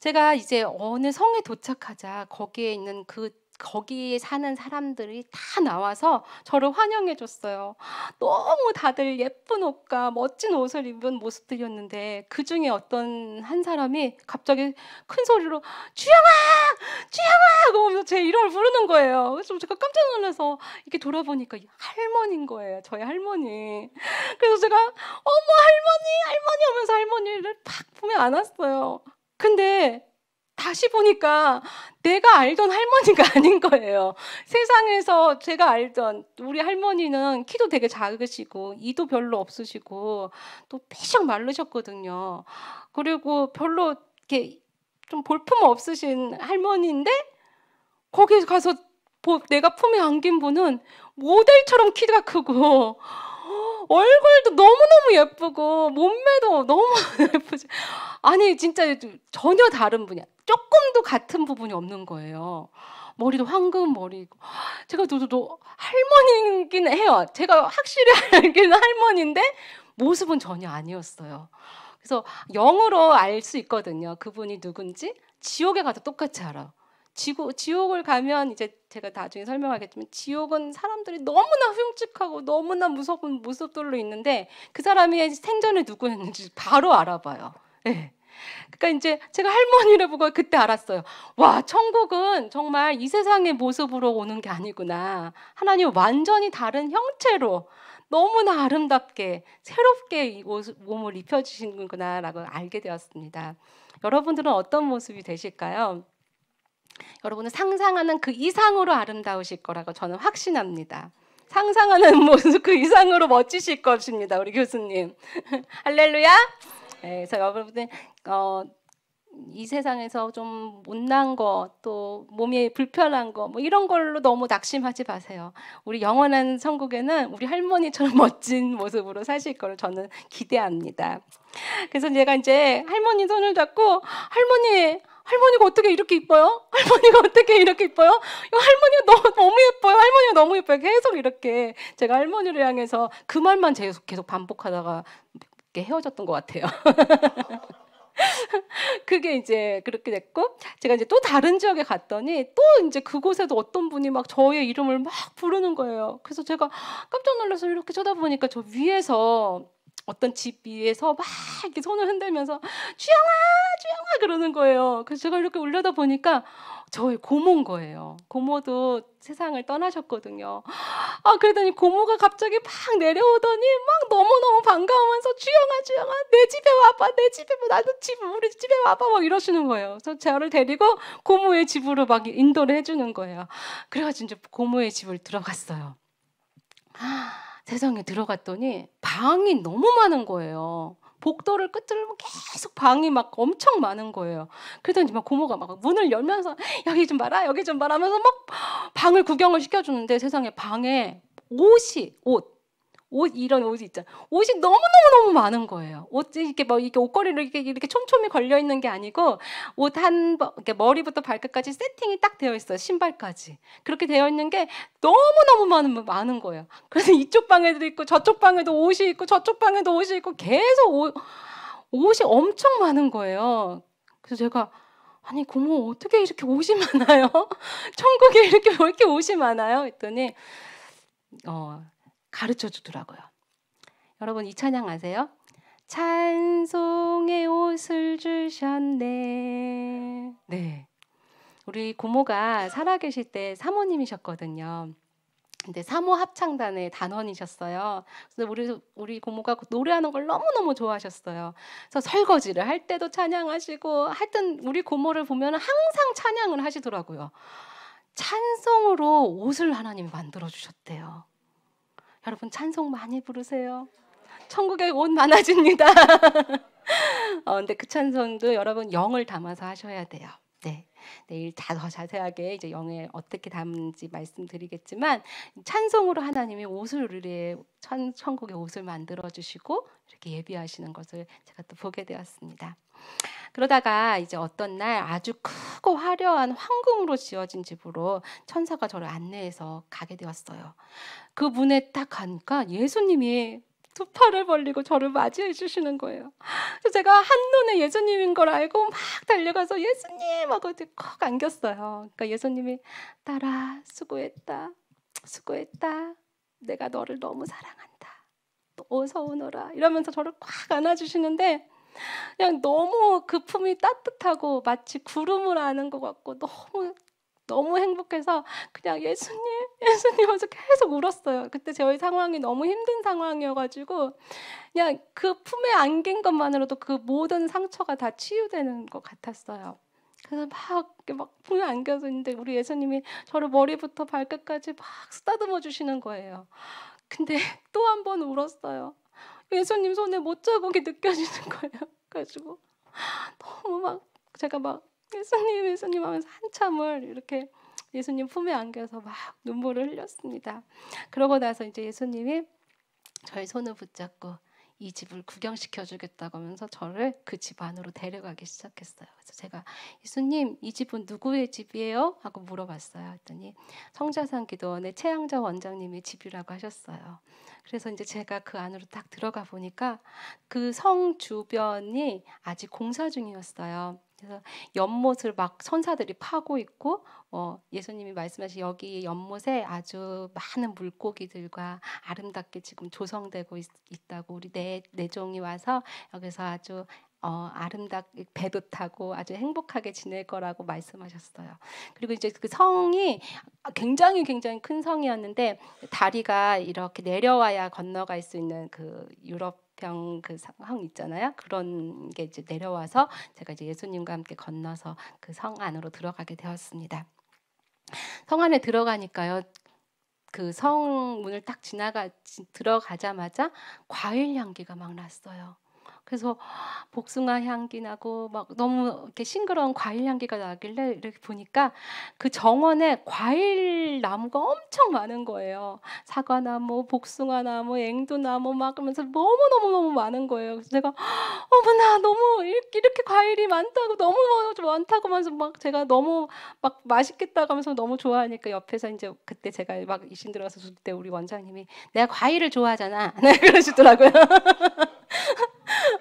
제가 이제 어느 성에 도착하자 거기에 있는 그 거기 사는 사람들이 다 나와서 저를 환영해 줬어요. 너무 다들 예쁜 옷과 멋진 옷을 입은 모습들이었는데 그 중에 어떤 한 사람이 갑자기 큰 소리로 주영아, 주영아 하고 제 이름을 부르는 거예요. 그래서 제가 깜짝 놀라서 이렇게 돌아보니까 할머니인 거예요. 저희 할머니. 그래서 제가 어머 할머니, 할머니 하면서 할머니를 팍 보면 안았어요. 근데 다시 보니까 내가 알던 할머니가 아닌 거예요. 세상에서 제가 알던 우리 할머니는 키도 되게 작으시고 이도 별로 없으시고 또 피식 마르셨거든요. 그리고 별로 이렇게 좀 볼품 없으신 할머니인데 거기 가서 내가 품에 안긴 분은 모델처럼 키가 크고 얼굴도 너무너무 예쁘고 몸매도 너무 예쁘지. 아니 진짜 전혀 다른 분야. 조금도 같은 부분이 없는 거예요. 머리도 황금 머리고 제가 저도 할머니긴 해요. 제가 확실히 알기는 할머니인데 모습은 전혀 아니었어요. 그래서 영으로 알 수 있거든요. 그분이 누군지 지옥에 가도 똑같이 알아요. 지구, 지옥을 가면 이제 제가 나중에 설명하겠지만 지옥은 사람들이 너무나 흉측하고 너무나 무서운 모습들로 있는데 그 사람이 생전에 누구였는지 바로 알아봐요. 네. 그러니까 이제 제가 할머니를 보고 그때 알았어요. 와, 천국은 정말 이 세상의 모습으로 오는 게 아니구나. 하나님 완전히 다른 형체로 너무나 아름답게 새롭게 몸을 입혀주시는구나라고 알게 되었습니다. 여러분들은 어떤 모습이 되실까요? 여러분은 상상하는 그 이상으로 아름다우실 거라고 저는 확신합니다. 상상하는 모습 그 이상으로 멋지실 것입니다. 우리 교수님. 할렐루야. 네, 그래서 여러분들 어, 이 세상에서 좀 못난 거 또 몸이 불편한 거 뭐 이런 걸로 너무 낙심하지 마세요. 우리 영원한 천국에는 우리 할머니처럼 멋진 모습으로 사실 거를 저는 기대합니다. 그래서 제가 이제 할머니 손을 잡고 할머니 할머니가 어떻게 이렇게 이뻐요? 할머니가 어떻게 이렇게 이뻐요? 할머니가 너무, 너무 예뻐요. 할머니가 너무 예뻐요. 계속 이렇게 제가 할머니를 향해서 그 말만 계속, 계속 반복하다가 헤어졌던 것 같아요. 그게 이제 그렇게 됐고 제가 이제 또 다른 지역에 갔더니 또 이제 그곳에도 어떤 분이 막 저의 이름을 막 부르는 거예요. 그래서 제가 깜짝 놀라서 이렇게 쳐다보니까 저 위에서 어떤 집 위에서 막 이렇게 손을 흔들면서 주영아 주영아 그러는 거예요. 그래서 제가 이렇게 올려다 보니까 저의 고모인 거예요. 고모도 세상을 떠나셨거든요. 아 그러더니 고모가 갑자기 막 내려오더니 막 너무너무 반가워하면서 주영아 주영아 내 집에 와봐 내 집에 뭐 나도 집 우리 집에 와봐 막 이러시는 거예요. 그래서 저를 데리고 고모의 집으로 막 인도를 해주는 거예요. 그래가지고 이제 고모의 집을 들어갔어요. 세상에 들어갔더니 방이 너무 많은 거예요. 복도를 끝으로 뭐 계속 방이 막 엄청 많은 거예요. 그러더니 막 고모가 막 문을 열면서 여기 좀 봐라, 여기 좀 봐라 하면서 막 방을 구경을 시켜주는데 세상에 방에 옷이, 옷, 옷 이런 옷이 있잖아. 옷이 너무 너무 너무 많은 거예요. 옷 이렇게 뭐 이렇게 옷걸이를 이렇게 이렇게 촘촘히 걸려 있는 게 아니고 옷한 머리부터 발끝까지 세팅이 딱 되어 있어. 요 신발까지. 그렇게 되어 있는 게 너무 너무 많은 많은 거예요. 그래서 이쪽 방에도 있고 저쪽 방에도 옷이 있고 저쪽 방에도 옷이 있고 계속 옷, 옷이 엄청 많은 거예요. 그래서 제가 아니 고모 어떻게 이렇게 옷이 많아요? 천국에 이렇게 왜 이렇게 옷이 많아요? 했더니 어 가르쳐 주더라고요. 여러분 이 찬양 아세요? 찬송의 옷을 주셨네. 네. 우리 고모가 살아계실 때 사모님이셨거든요. 근데 사모 합창단의 단원이셨어요. 그래서 우리 우리 고모가 그 노래하는 걸 너무 너무 좋아하셨어요. 그래서 설거지를 할 때도 찬양하시고 하여튼 우리 고모를 보면 항상 찬양을 하시더라고요. 찬송으로 옷을 하나님이 만들어 주셨대요. 여러분 찬송 많이 부르세요. 천국에 온 많아집니다. 어, 근데 그 찬송도 여러분 영을 담아서 하셔야 돼요. 네. 내일 네, 더 자세하게 이제 영에 어떻게 담는지 말씀드리겠지만 찬송으로 하나님이 옷을 우리의 천국의 옷을 만들어 주시고 이렇게 예비하시는 것을 제가 또 보게 되었습니다. 그러다가 이제 어떤 날 아주 크고 화려한 황금으로 지어진 집으로 천사가 저를 안내해서 가게 되었어요. 그 문에 딱 가니까 예수님이 두 팔을 벌리고 저를 맞이해 주시는 거예요. 그래서 제가 한눈에 예수님인 걸 알고 막 달려가서 예수님 하고 이제 콕 안겼어요. 그러니까 예수님이 따라 수고했다. 수고했다. 내가 너를 너무 사랑한다. 어서 오너라. 이러면서 저를 꽉 안아주시는데 그냥 너무 그 품이 따뜻하고 마치 구름을 아는 것 같고 너무 너무 행복해서 그냥 예수님 예수님 하면서 계속 울었어요. 그때 저희 상황이 너무 힘든 상황이어가지고 그냥 그 품에 안긴 것만으로도 그 모든 상처가 다 치유되는 것 같았어요. 그래서 막, 막 품에 안겨서 있는데 우리 예수님이 저를 머리부터 발끝까지 막 쓰다듬어 주시는 거예요. 근데 또 한 번 울었어요. 예수님 손에 못 잡은 게 느껴지는 거예요. 가지고 너무 막 제가 막 예수님 예수님 하면서 한참을 이렇게 예수님 품에 안겨서 막 눈물을 흘렸습니다. 그러고 나서 이제 예수님이 저희 손을 붙잡고 이 집을 구경시켜 주겠다고 하면서 저를 그 집 안으로 데려가기 시작했어요. 그래서 제가 예수님 이 집은 누구의 집이에요? 하고 물어봤어요. 했더니 성자상 기도원의 최양자 원장님의 집이라고 하셨어요. 그래서 이제 제가 그 안으로 딱 들어가 보니까 그 성 주변이 아직 공사 중이었어요. 그래서 연못을 막 천사들이 파고 있고 어, 예수님이 말씀하신 여기 연못에 아주 많은 물고기들과 아름답게 지금 조성되고 있, 다고 우리 내 네, 내종이 네 와서 여기서 아주 어, 아름답게 배도타고 아주 행복하게 지낼 거라고 말씀하셨어요. 그리고 이제 그 성이 굉장히 굉장히 큰 성이었는데 다리가 이렇게 내려와야 건너갈 수 있는 그 유럽 병그성 있잖아요. 그런 게 이제 내려와서 제가 이제 예수님과 함께 건너서 그 성 안으로 들어가게 되었습니다. 성 안에 들어가니까요. 그 성문을 딱 지나가 들어가자마자 과일 향기가 막 났어요. 그래서 복숭아 향기 나고 막 너무 이렇게 싱그러운 과일 향기가 나길래 이렇게 보니까 그 정원에 과일 나무가 엄청 많은 거예요. 사과 나무, 복숭아 나무, 앵두 나무 막 그러면서 너무 너무 너무 많은 거예요. 그래서 제가 어머나 너무 이렇게, 이렇게 과일이 많다고 너무 많다고 하면서 막 제가 너무 막 맛있겠다 하면서 너무 좋아하니까 옆에서 이제 그때 제가 막 이신 들어서 그때 우리 원장님이 내가 과일을 좋아하잖아 네, 그러시더라고요.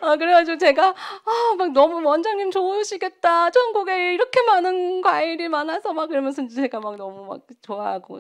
아, 그래가지고 제가 아, 막 너무 원장님 좋으시겠다. 전국에 이렇게 많은 과일이 많아서 막 그러면서 제가 막 너무 막 좋아하고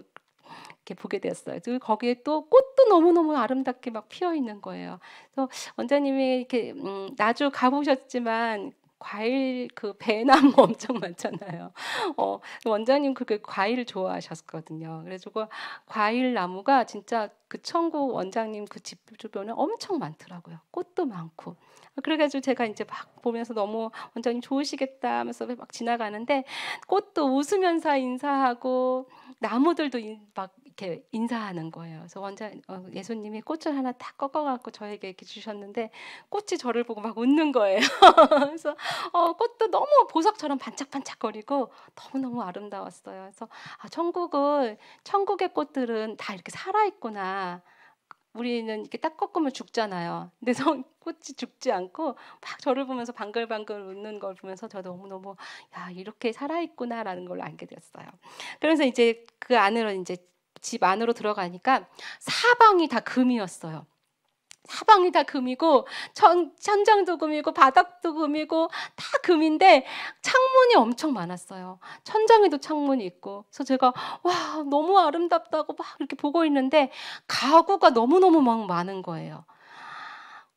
이렇게 보게 되었어요. 그리고 거기에 또 꽃도 너무너무 아름답게 막 피어 있는 거예요. 그래서 원장님이 이렇게 음, 나주 가보셨지만 과일 그 배나무 엄청 많잖아요. 어, 원장님 그게 과일을 좋아하셨거든요. 그래서 그 과일 나무가 진짜 그 천국 원장님 그 집 주변에 엄청 많더라고요. 꽃도 많고. 그래가지고 제가 이제 막 보면서 너무 원장님 좋으시겠다 하면서 막 지나가는데 꽃도 웃으면서 인사하고 나무들도 막 이렇게 인사하는 거예요. 그래서 원자 어, 예수님이 꽃을 하나 딱 꺾어갖고 저에게 이렇게 주셨는데 꽃이 저를 보고 막 웃는 거예요. 그래서 어, 꽃도 너무 보석처럼 반짝반짝거리고 너무 너무 아름다웠어요. 그래서 아, 천국은 천국의 꽃들은 다 이렇게 살아 있구나. 우리는 이렇게 딱 꺾으면 죽잖아요. 근데 성, 꽃이 죽지 않고 막 저를 보면서 방글방글 웃는 걸 보면서 저 너무너무 야, 이렇게 살아있구나라는 걸 알게 됐어요. 그래서 이제 그 안으로 이제 집 안으로 들어가니까 사방이 다 금이었어요. 사방이 다 금이고 천, 천장도 금이고 바닥도 금이고 다 금인데 창문이 엄청 많았어요. 천장에도 창문이 있고 그래서 제가 와 너무 아름답다고 막 이렇게 보고 있는데 가구가 너무너무 막 많은 거예요.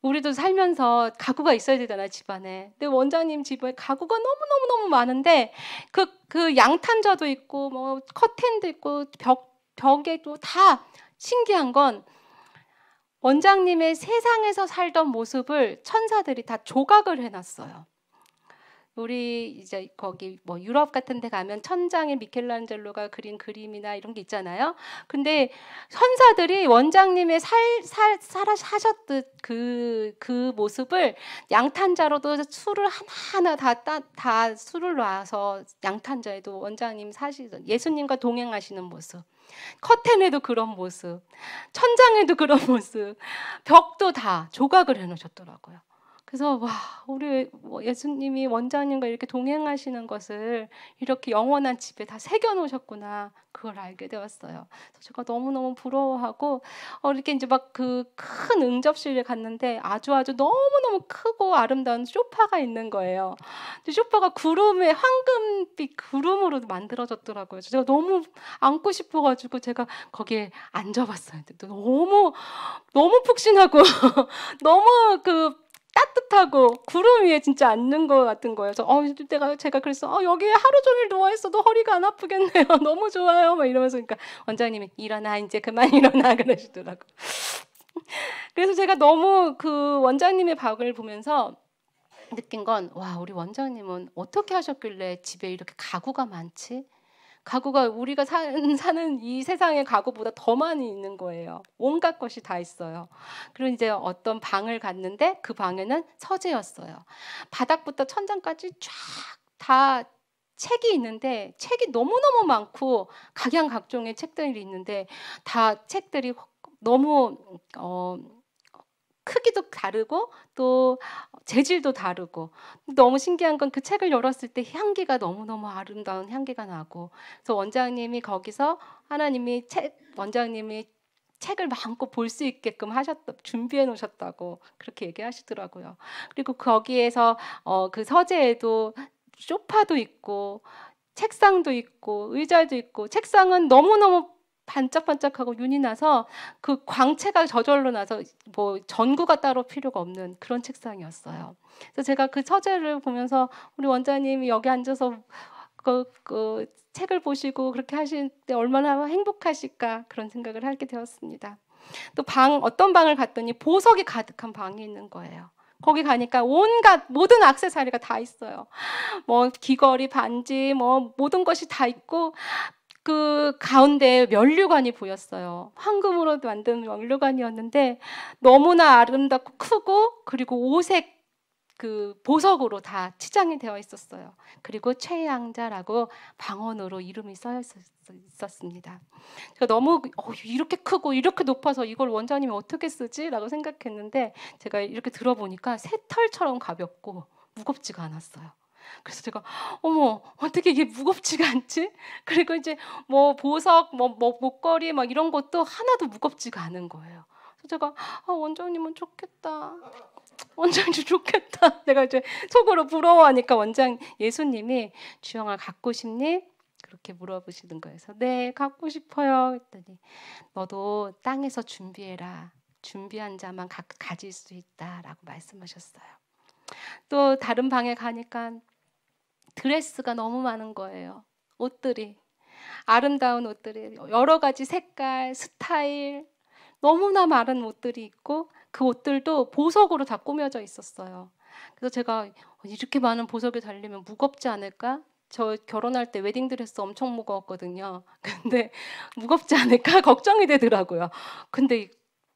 우리도 살면서 가구가 있어야 되잖아요 집안에 근데 원장님 집에 가구가 너무너무너무 많은데 그, 그 양탄자도 있고 뭐 커튼도 있고 벽 벽에 도다 신기한 건 원장님의 세상에서 살던 모습을 천사들이 다 조각을 해놨어요. 우리 이제 거기 뭐 유럽 같은 데 가면 천장에 미켈란젤로가 그린 그림이나 이런 게 있잖아요. 근데 선사들이 원장님의 살, 살, 살아 셨듯 그, 그 모습을 양탄자로도 술을 하나하나 다, 따, 다 술을 놔서 양탄자에도 원장님 사시던 예수님과 동행하시는 모습. 커튼에도 그런 모습, 천장에도 그런 모습, 벽도 다 조각을 해놓으셨더라고요. 그래서 와 우리 뭐 예수님이 원장님과 이렇게 동행하시는 것을 이렇게 영원한 집에 다 새겨 놓으셨구나 그걸 알게 되었어요. 그래서 제가 너무 너무 부러워하고 어, 이렇게 이제 막 그 큰 응접실에 갔는데 아주 아주 너무 너무 크고 아름다운 쇼파가 있는 거예요. 근데 쇼파가 구름에 황금빛 구름으로 만들어졌더라고요. 제가 너무 안고 싶어가지고 제가 거기에 앉아봤어요. 너무 너무 푹신하고 너무 그 따뜻하고 구름 위에 진짜 앉는 것 같은 거예요. 그래서 어, 내가 제가 그래서 어, 여기에 하루 종일 누워 있어도 허리가 안 아프겠네요. 너무 좋아요. 막 이러면서 그러니까 원장님이 일어나 이제 그만 일어나 그러시더라고. 그래서 제가 너무 그 원장님의 박을 보면서 느낀 건와 우리 원장님은 어떻게 하셨길래 집에 이렇게 가구가 많지? 가구가 우리가 산, 사는 이세상에 가구보다 더 많이 있는 거예요. 온갖 것이 다 있어요. 그리고 이제 어떤 방을 갔는데 그 방에는 서재였어요. 바닥부터 천장까지 쫙 다 책이 있는데 책이 너무너무 많고 각양각종의 책들이 있는데 다 책들이 너무 어 크기도 다르고 또 재질도 다르고 너무 신기한 건 그 책을 열었을 때 향기가 너무너무 아름다운 향기가 나고 그래서 원장님이 거기서 하나님이 책 원장님이 책을 마음껏 볼 수 있게끔 하셨다 준비해 놓으셨다고 그렇게 얘기하시더라고요. 그리고 거기에서 어, 그 서재에도 쇼파도 있고 책상도 있고 의자도 있고 책상은 너무너무 반짝반짝하고 윤이 나서 그 광채가 저절로 나서 뭐 전구가 따로 필요가 없는 그런 책상이었어요. 그래서 제가 그 서재를 보면서 우리 원장님이 여기 앉아서 그, 그 책을 보시고 그렇게 하실 때 얼마나 행복하실까 그런 생각을 하게 되었습니다. 또 방 어떤 방을 갔더니 보석이 가득한 방이 있는 거예요. 거기 가니까 온갖 모든 악세사리가 다 있어요. 뭐 귀걸이, 반지, 뭐 모든 것이 다 있고 그 가운데 면류관이 보였어요. 황금으로 만든 면류관이었는데 너무나 아름답고 크고 그리고 오색 그 보석으로 다 치장이 되어 있었어요. 그리고 최양자라고 방언으로 이름이 써 있었습니다. 제가 너무 어, 이렇게 크고 이렇게 높아서 이걸 원장님이 어떻게 쓰지라고 생각했는데 제가 이렇게 들어보니까 새털처럼 가볍고 무겁지가 않았어요. 그래서 제가 어머 어떻게 이게 무겁지가 않지? 그리고 이제 뭐 보석, 뭐, 뭐 목걸이 막 이런 것도 하나도 무겁지가 않은 거예요. 그래서 제가 아, 원장님은 좋겠다. 원장님 좋겠다. 내가 이제 속으로 부러워하니까 원장 예수님이 주영아 갖고 싶니? 그렇게 물어보시는 거예요. 그래서 네 갖고 싶어요. 했더니 너도 땅에서 준비해라. 준비한 자만 가, 가질 수 있다라고 말씀하셨어요. 또 다른 방에 가니까 드레스가 너무 많은 거예요. 옷들이 아름다운 옷들이 여러 가지 색깔, 스타일 너무나 많은 옷들이 있고 그 옷들도 보석으로 다 꾸며져 있었어요. 그래서 제가 이렇게 많은 보석이 달리면 무겁지 않을까? 저 결혼할 때 웨딩 드레스 엄청 무거웠거든요. 근데 무겁지 않을까 걱정이 되더라고요. 근데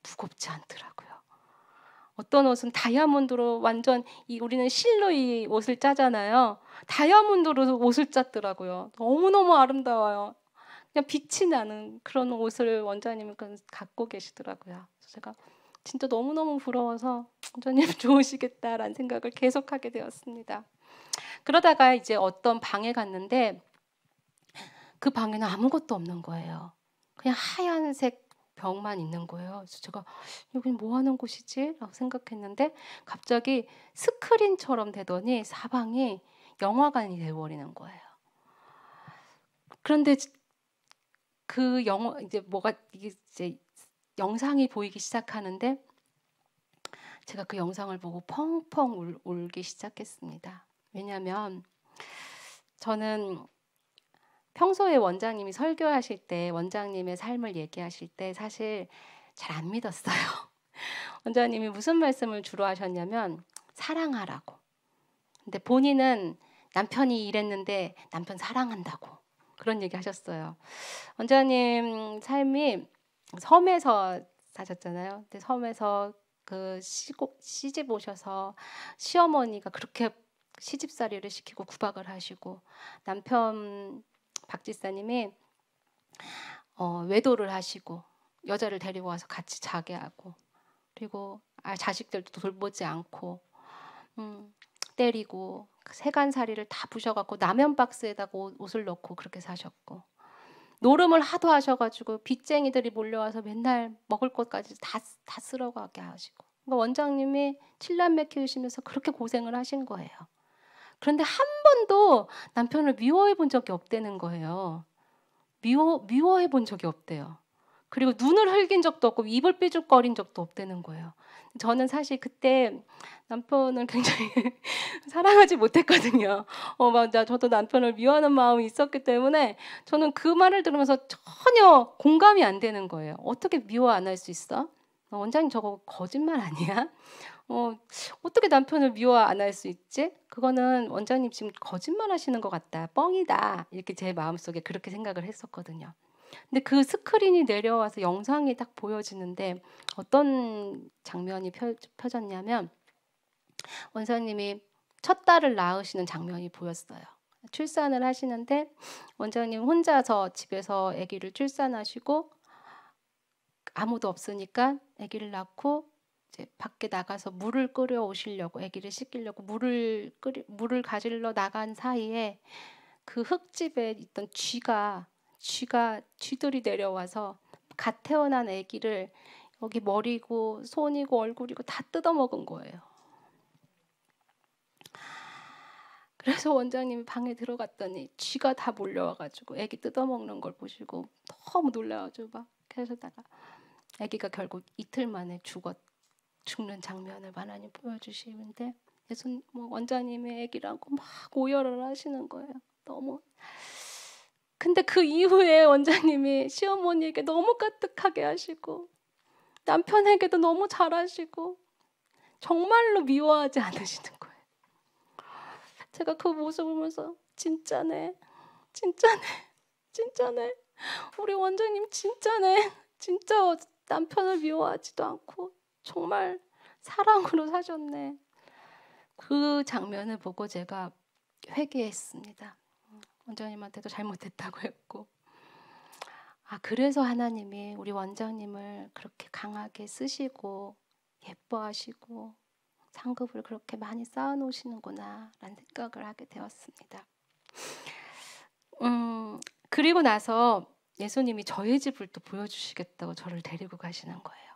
무겁지 않더라고요. 어떤 옷은 다이아몬드로 완전 이 우리는 실로 이 옷을 짜잖아요. 다이아몬드로 옷을 짰더라고요. 너무너무 아름다워요. 그냥 빛이 나는 그런 옷을 원장님이 그 갖고 계시더라고요. 그래서 제가 진짜 너무너무 부러워서 원장님 좋으시겠다라는 생각을 계속하게 되었습니다. 그러다가 이제 어떤 방에 갔는데 그 방에는 아무것도 없는 거예요. 그냥 하얀색 벽만 있는 거예요. 그래서 제가 여기 뭐 하는 곳이지라고 생각했는데 갑자기 스크린처럼 되더니 사방이 영화관이 되어버리는 거예요. 그런데 그 영화 이제 뭐가 이제 영상이 보이기 시작하는데 제가 그 영상을 보고 펑펑 울, 울기 시작했습니다. 왜냐하면 저는 평소에 원장님이 설교하실 때 원장님의 삶을 얘기하실 때 사실 잘 안 믿었어요. 원장님이 무슨 말씀을 주로 하셨냐면 사랑하라고. 근데 본인은 남편이 이랬는데 남편 사랑한다고 그런 얘기 하셨어요. 원장님 삶이 섬에서 사셨잖아요. 근데 섬에서 그 시고, 시집 오셔서 시어머니가 그렇게 시집살이를 시키고 구박을 하시고 남편 박 지사님이 어, 외도를 하시고 여자를 데리고 와서 같이 자게 하고 그리고 아, 자식들도 돌보지 않고 음, 때리고 세간살이를 다 부셔갖고 라면 박스에다가 옷을 넣고 그렇게 사셨고 노름을 하도 하셔가지고 빚쟁이들이 몰려와서 맨날 먹을 것까지 다, 다 쓸어가게 하시고 그러니까 원장님이 칠남매 키우시면서 그렇게 고생을 하신 거예요. 그런데 한 번도 남편을 미워해 본 적이 없대는 거예요. 미워 미워해 본 적이 없대요. 그리고 눈을 흘긴 적도 없고 입을 삐죽거린 적도 없대는 거예요. 저는 사실 그때 남편을 굉장히 사랑하지 못했거든요. 어, 맞아. 저도 남편을 미워하는 마음이 있었기 때문에 저는 그 말을 들으면서 전혀 공감이 안 되는 거예요. 어떻게 미워 안 할 수 있어? 원장님 저거 거짓말 아니야? 어, 어떻게 남편을 미워 안 할 수 있지? 그거는 원장님 지금 거짓말 하시는 것 같다. 뻥이다. 이렇게 제 마음속에 그렇게 생각을 했었거든요. 근데 그 스크린이 내려와서 영상이 딱 보여지는데 어떤 장면이 펴, 펴졌냐면 원장님이 첫 딸을 낳으시는 장면이 보였어요. 출산을 하시는데 원장님 혼자서 집에서 아기를 출산하시고 아무도 없으니까 아기를 낳고 이제 밖에 나가서 물을 끓여 오시려고 아기를 씻기려고 물을 끓이, 물을 가질러 나간 사이에 그 흙집에 있던 쥐가 쥐가 쥐들이 내려와서 갓 태어난 아기를 여기 머리고 손이고 얼굴이고 다 뜯어먹은 거예요. 그래서 원장님이 방에 들어갔더니 쥐가 다 몰려와가지고 애기 뜯어먹는 걸 보시고 너무 놀라워지고막 그래서다가 애기가 결국 이틀 만에 죽었 죽는 장면을 하나님 보여주시는데 예수 뭐 원장님의 애기라고막 오열을 하시는 거예요. 너무. 근데 그 이후에 원장님이 시어머니에게 너무 까득하게 하시고 남편에게도 너무 잘하시고 정말로 미워하지 않으시는 거예요. 제가 그 모습을 보면서 진짜네, 진짜네, 진짜네. 우리 원장님 진짜네. 진짜 남편을 미워하지도 않고 정말 사랑으로 사셨네. 그 장면을 보고 제가 회개했습니다. 원장님한테도 잘못했다고 했고. 아, 그래서 하나님이 우리 원장님을 그렇게 강하게 쓰시고 예뻐하시고 상급을 그렇게 많이 쌓아 놓으시는구나라는 생각을 하게 되었습니다. 음, 그리고 나서 예수님이 저희 집을 또 보여주시겠다고 저를 데리고 가시는 거예요.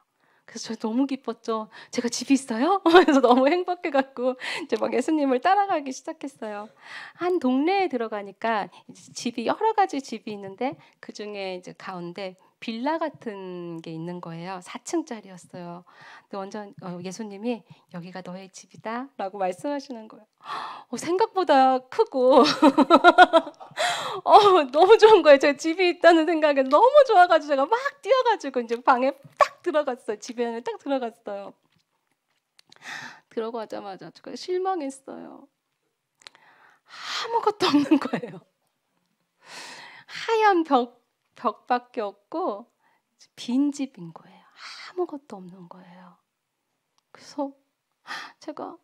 그래서 저 너무 기뻤죠. 제가 집이 있어요? 그래서 너무 행복해갖고 이제 막 예수님을 따라가기 시작했어요. 한 동네에 들어가니까 집이 여러 가지 집이 있는데 그 중에 이제 가운데 빌라 같은 게 있는 거예요. 4층짜리였어요. 근데 완전 어, 예수님이 여기가 너의 집이다라고 말씀하시는 거예요. 어, 생각보다 크고 어, 너무 좋은 거예요. 제 집이 있다는 생각에 너무 좋아가지고 제가 막 뛰어가지고 이제 방에 딱 들어갔어요. 집에 안에 딱 들어갔어요. 들어가자마자 제가 실망했어요. 아무것도 없는 거예요. 하얀 벽 벽밖에 없고 빈 집인 거예요. 아무것도 없는 거예요. 그래서 제가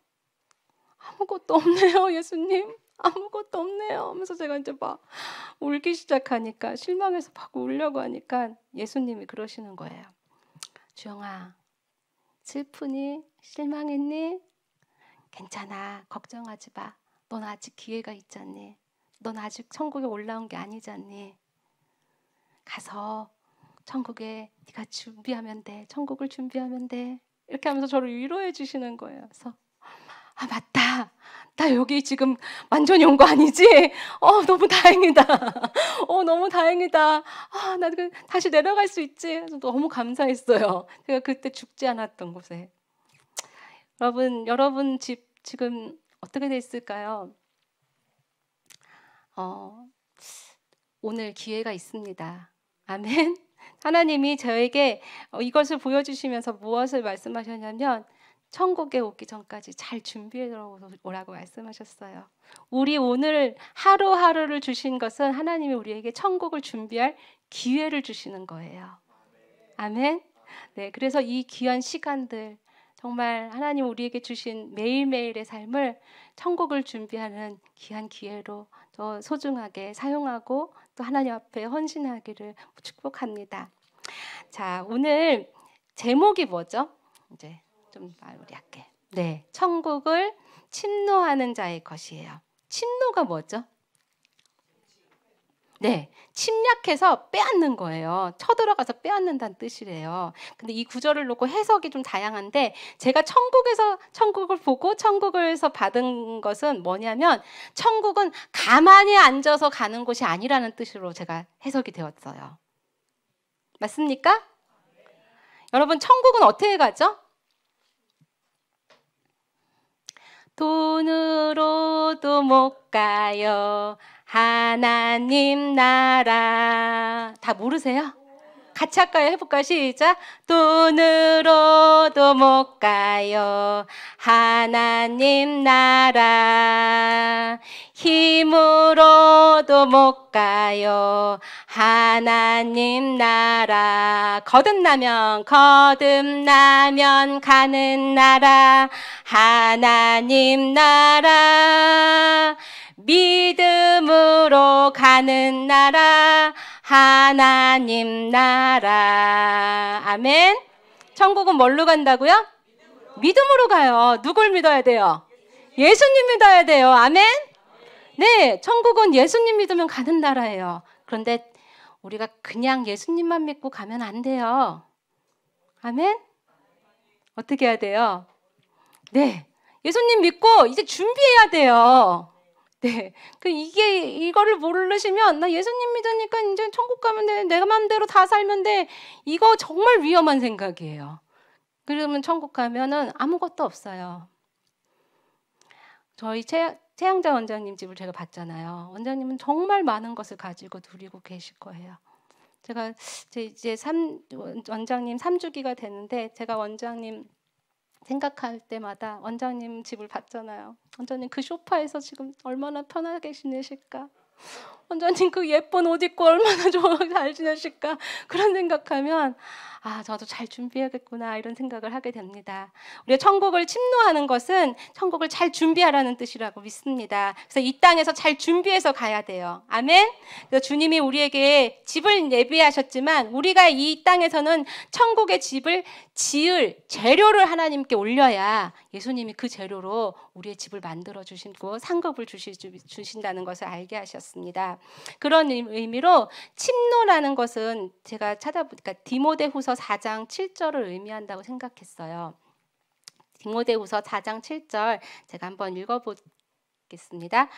아무것도 없네요, 예수님. 아무것도 없네요. 하면서 제가 이제 막 울기 시작하니까 실망해서 막 울려고 하니까 예수님이 그러시는 거예요. 주영아, 슬프니? 실망했니? 괜찮아. 걱정하지 마. 넌 아직 기회가 있잖니. 넌 아직 천국에 올라온 게 아니잖니. 가서 천국에 네가 준비하면 돼. 천국을 준비하면 돼. 이렇게 하면서 저를 위로해 주시는 거예요. 그래서 아 맞다. 나 여기 지금 완전히 온 거 아니지? 어 너무 다행이다. 어 너무 다행이다. 아나 그 다시 내려갈 수 있지. 너무 감사했어요. 제가 그때 죽지 않았던 곳에. 여러분 여러분 집 지금 어떻게 돼 있을까요? 어 오늘 기회가 있습니다. 아멘. 하나님이 저에게 어, 이것을 보여주시면서 무엇을 말씀하셨냐면 천국에 오기 전까지 잘 준비해 오라고 말씀하셨어요. 우리 오늘 하루하루를 주신 것은 하나님이 우리에게 천국을 준비할 기회를 주시는 거예요. 아멘. 네, 그래서 이 귀한 시간들 정말 하나님 우리에게 주신 매일매일의 삶을 천국을 준비하는 귀한 기회로 더 소중하게 사용하고 또 하나님 앞에 헌신하기를 축복합니다. 자, 오늘 제목이 뭐죠? 이제 좀 마무리할게. 네, 천국을 침노하는 자의 것이에요. 침노가 뭐죠? 네, 침략해서 빼앗는 거예요. 쳐들어가서 빼앗는다는 뜻이래요. 근데 이 구절을 놓고 해석이 좀 다양한데 제가 천국에서 천국을 보고 천국에서 받은 것은 뭐냐면 천국은 가만히 앉아서 가는 곳이 아니라는 뜻으로 제가 해석이 되었어요. 맞습니까? 여러분 천국은 어떻게 가죠? 돈으로도 못 가요. 하나님 나라 다 모르세요? 같이 할까요? 해볼까요? 시작. 돈으로도 못 가요. 하나님 나라. 힘으로도 못 가요. 하나님 나라. 거듭나면, 거듭나면 가는 나라. 하나님 나라. 믿음으로 가는 나라 하나님 나라 아멘 천국은 뭘로 간다고요? 믿음으로, 가요 누굴 믿어야 돼요? 예수님 믿어야 돼요 아멘 네 천국은 예수님 믿으면 가는 나라예요 그런데 우리가 그냥 예수님만 믿고 가면 안 돼요 아멘 어떻게 해야 돼요? 네 예수님 믿고 이제 준비해야 돼요 네. 그 이게 이거를 모르시면 나 예수님 믿으니까 이제 천국 가면 돼. 내가 마음대로 다 살면 돼. 이거 정말 위험한 생각이에요. 그러면 천국 가면은 아무것도 없어요. 저희 최, 최양자 원장님 집을 제가 봤잖아요. 원장님은 정말 많은 것을 가지고 누리고 계실 거예요. 제가 이제 삼, 원장님 3주기가 되는데 제가 원장님 생각할 때마다 원장님 집을 봤잖아요. 원장님 그 소파에서 지금 얼마나 편하게 지내실까? 원장님 그 예쁜 옷 입고 얼마나 좋아잘 지내실까? 그런 생각하면 아, 저도 잘 준비해야겠구나 이런 생각을 하게 됩니다. 우리 천국을 침노하는 것은 천국을 잘 준비하라는 뜻이라고 믿습니다. 그래서 이 땅에서 잘 준비해서 가야 돼요. 아멘. 그래서 주님이 우리에게 집을 예비하셨지만 우리가 이 땅에서는 천국의 집을 지을 재료를 하나님께 올려야 예수님이 그 재료로 우리의 집을 만들어 주시고 상급을 주시, 주신다는 것을 알게 하셨습니다. 그런 의미로 침노라는 것은 제가 찾아보니까 그러니까 디모데후서 디모데후서 4장 7절을 의미한다고 생각했어요. 디모데후서 4장 7절 제가 한번 읽어보겠습니다.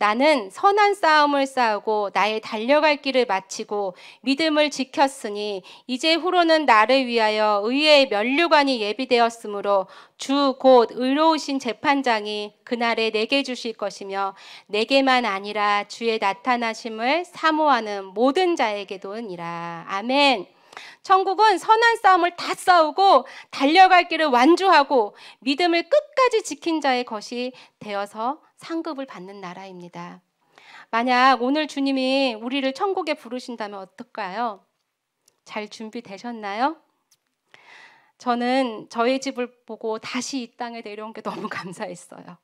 나는 선한 싸움을 싸우고 나의 달려갈 길을 마치고 믿음을 지켰으니 이제 후로는 나를 위하여 의의 면류관이 예비되었으므로 주 곧 의로우신 재판장이 그날에 내게 주실 것이며 내게만 아니라 주의 나타나심을 사모하는 모든 자에게도니라. 아멘. 천국은 선한 싸움을 다 싸우고 달려갈 길을 완주하고 믿음을 끝까지 지킨 자의 것이 되어서 상급을 받는 나라입니다. 만약 오늘 주님이 우리를 천국에 부르신다면 어떨까요? 잘 준비되셨나요? 저는 저희 집을 보고 다시 이 땅에 내려온 게 너무 감사했어요.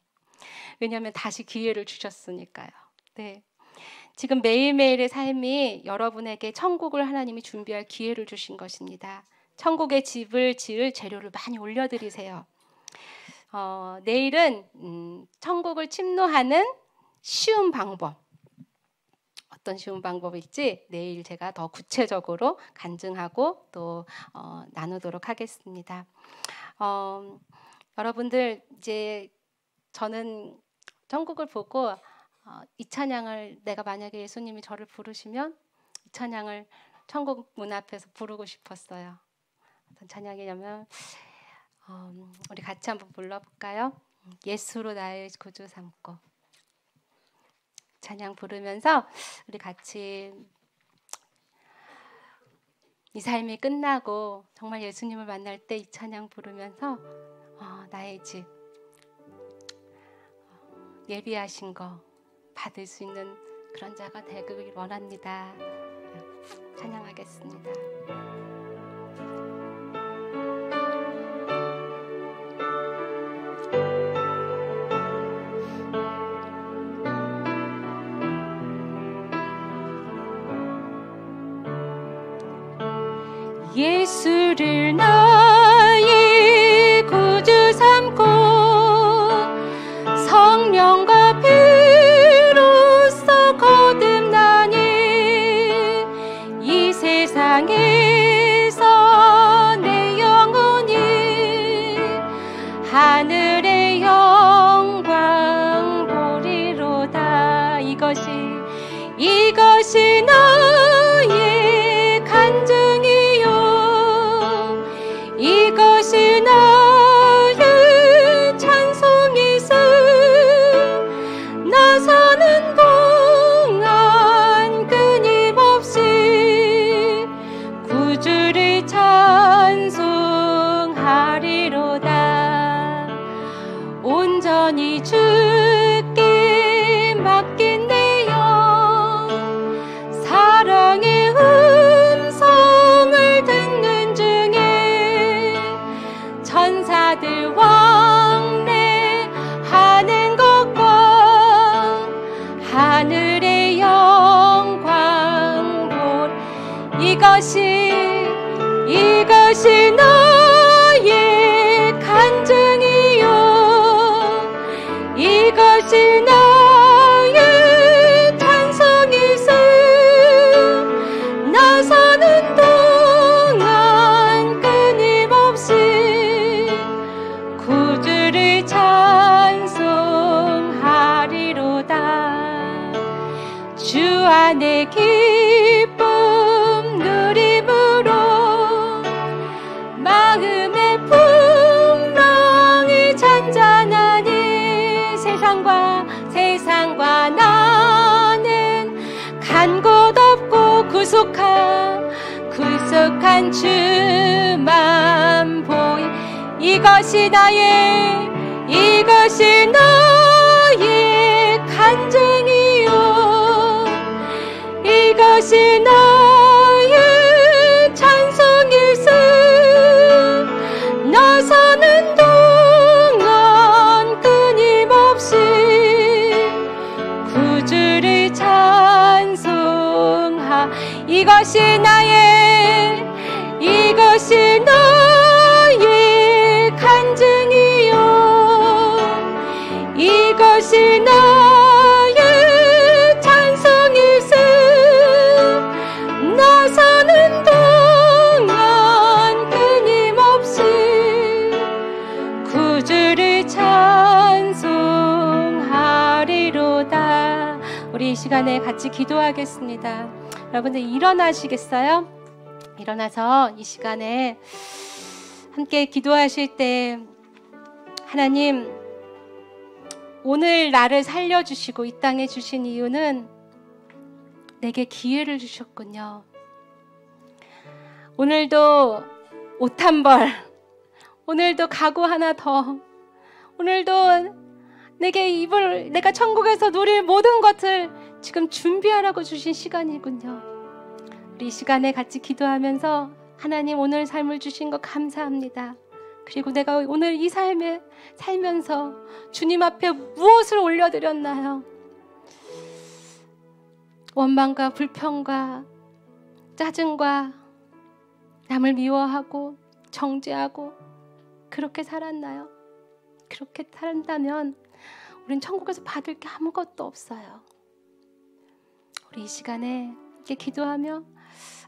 왜냐하면 다시 기회를 주셨으니까요. 네. 지금 매일매일의 삶이 여러분에게 천국을 하나님이 준비할 기회를 주신 것입니다. 천국의 집을 지을 재료를 많이 올려드리세요. 어, 내일은 음, 천국을 침노하는 쉬운 방법. 어떤 쉬운 방법일지 내일 제가 더 구체적으로 간증하고 또 어, 나누도록 하겠습니다. 어, 여러분들 이제 저는 천국을 보고 어, 이 찬양을 내가 만약에 예수님이 저를 부르시면 이 찬양을 천국 문 앞에서 부르고 싶었어요. 어떤 찬양이냐면 어, 우리 같이 한번 불러볼까요? 예수로 나의 구주 삼고 찬양 부르면서 우리 같이 이 삶이 끝나고 정말 예수님을 만날 때 이 찬양 부르면서 어, 나의 집 어, 예비하신 거 받을 수 있는 그런 자가 되길 원합니다. 찬양하겠습니다. 나 주만 보이 이것이 나의 이것이 너의 간증이요 이것이 너의 시간에 같이 기도하겠습니다. 여러분들 일어나시겠어요? 일어나서 이 시간에 함께 기도하실 때 하나님 오늘 나를 살려주시고 이 땅에 주신 이유는 내게 기회를 주셨군요. 오늘도 옷 한 벌, 오늘도 가구 하나 더, 오늘도 내게 입을 내가 천국에서 누릴 모든 것을 지금 준비하라고 주신 시간이군요. 우리 시간에 같이 기도하면서 하나님 오늘 삶을 주신 것 감사합니다. 그리고 내가 오늘 이 삶에 살면서 주님 앞에 무엇을 올려드렸나요? 원망과 불평과 짜증과 남을 미워하고 정죄하고 그렇게 살았나요? 그렇게 살았다면 우린 천국에서 받을 게 아무것도 없어요. 우리 이 시간에 이렇게 기도하며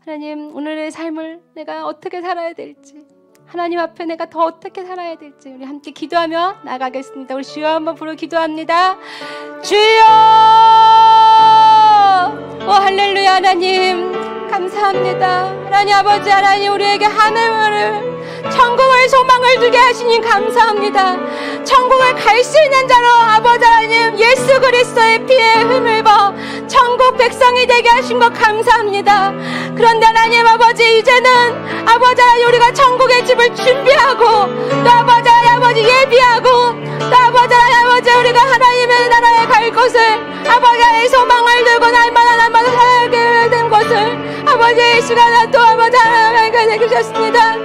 하나님 오늘의 삶을 내가 어떻게 살아야 될지 하나님 앞에 내가 더 어떻게 살아야 될지 우리 함께 기도하며 나가겠습니다. 우리 주여 한번 부르 기도합니다. 주여! 오 할렐루야 하나님 감사합니다. 하나님 아버지 하나님 우리에게 하나을 천국의 소망을 두게 하시니 감사합니다. 천국을 갈 수 있는 자로 아버지 하나님 예수 그리스도의 피에 흠을봐 천국 백성이 되게 하신 것 감사합니다. 그런데 하나님 아버지 이제는 아버지 하나님 우리가 천국의 집을 준비하고 또 아버지 하나님 아버지 예비하고 또 아버지 하나님 아버지 우리가 하나님의 나라에 갈 것을 아버지 하나님 소망을 들고 날마다 날마다 살게 된 것을 아버지 의수가나또 아버지 하나님 게내 주셨습니다.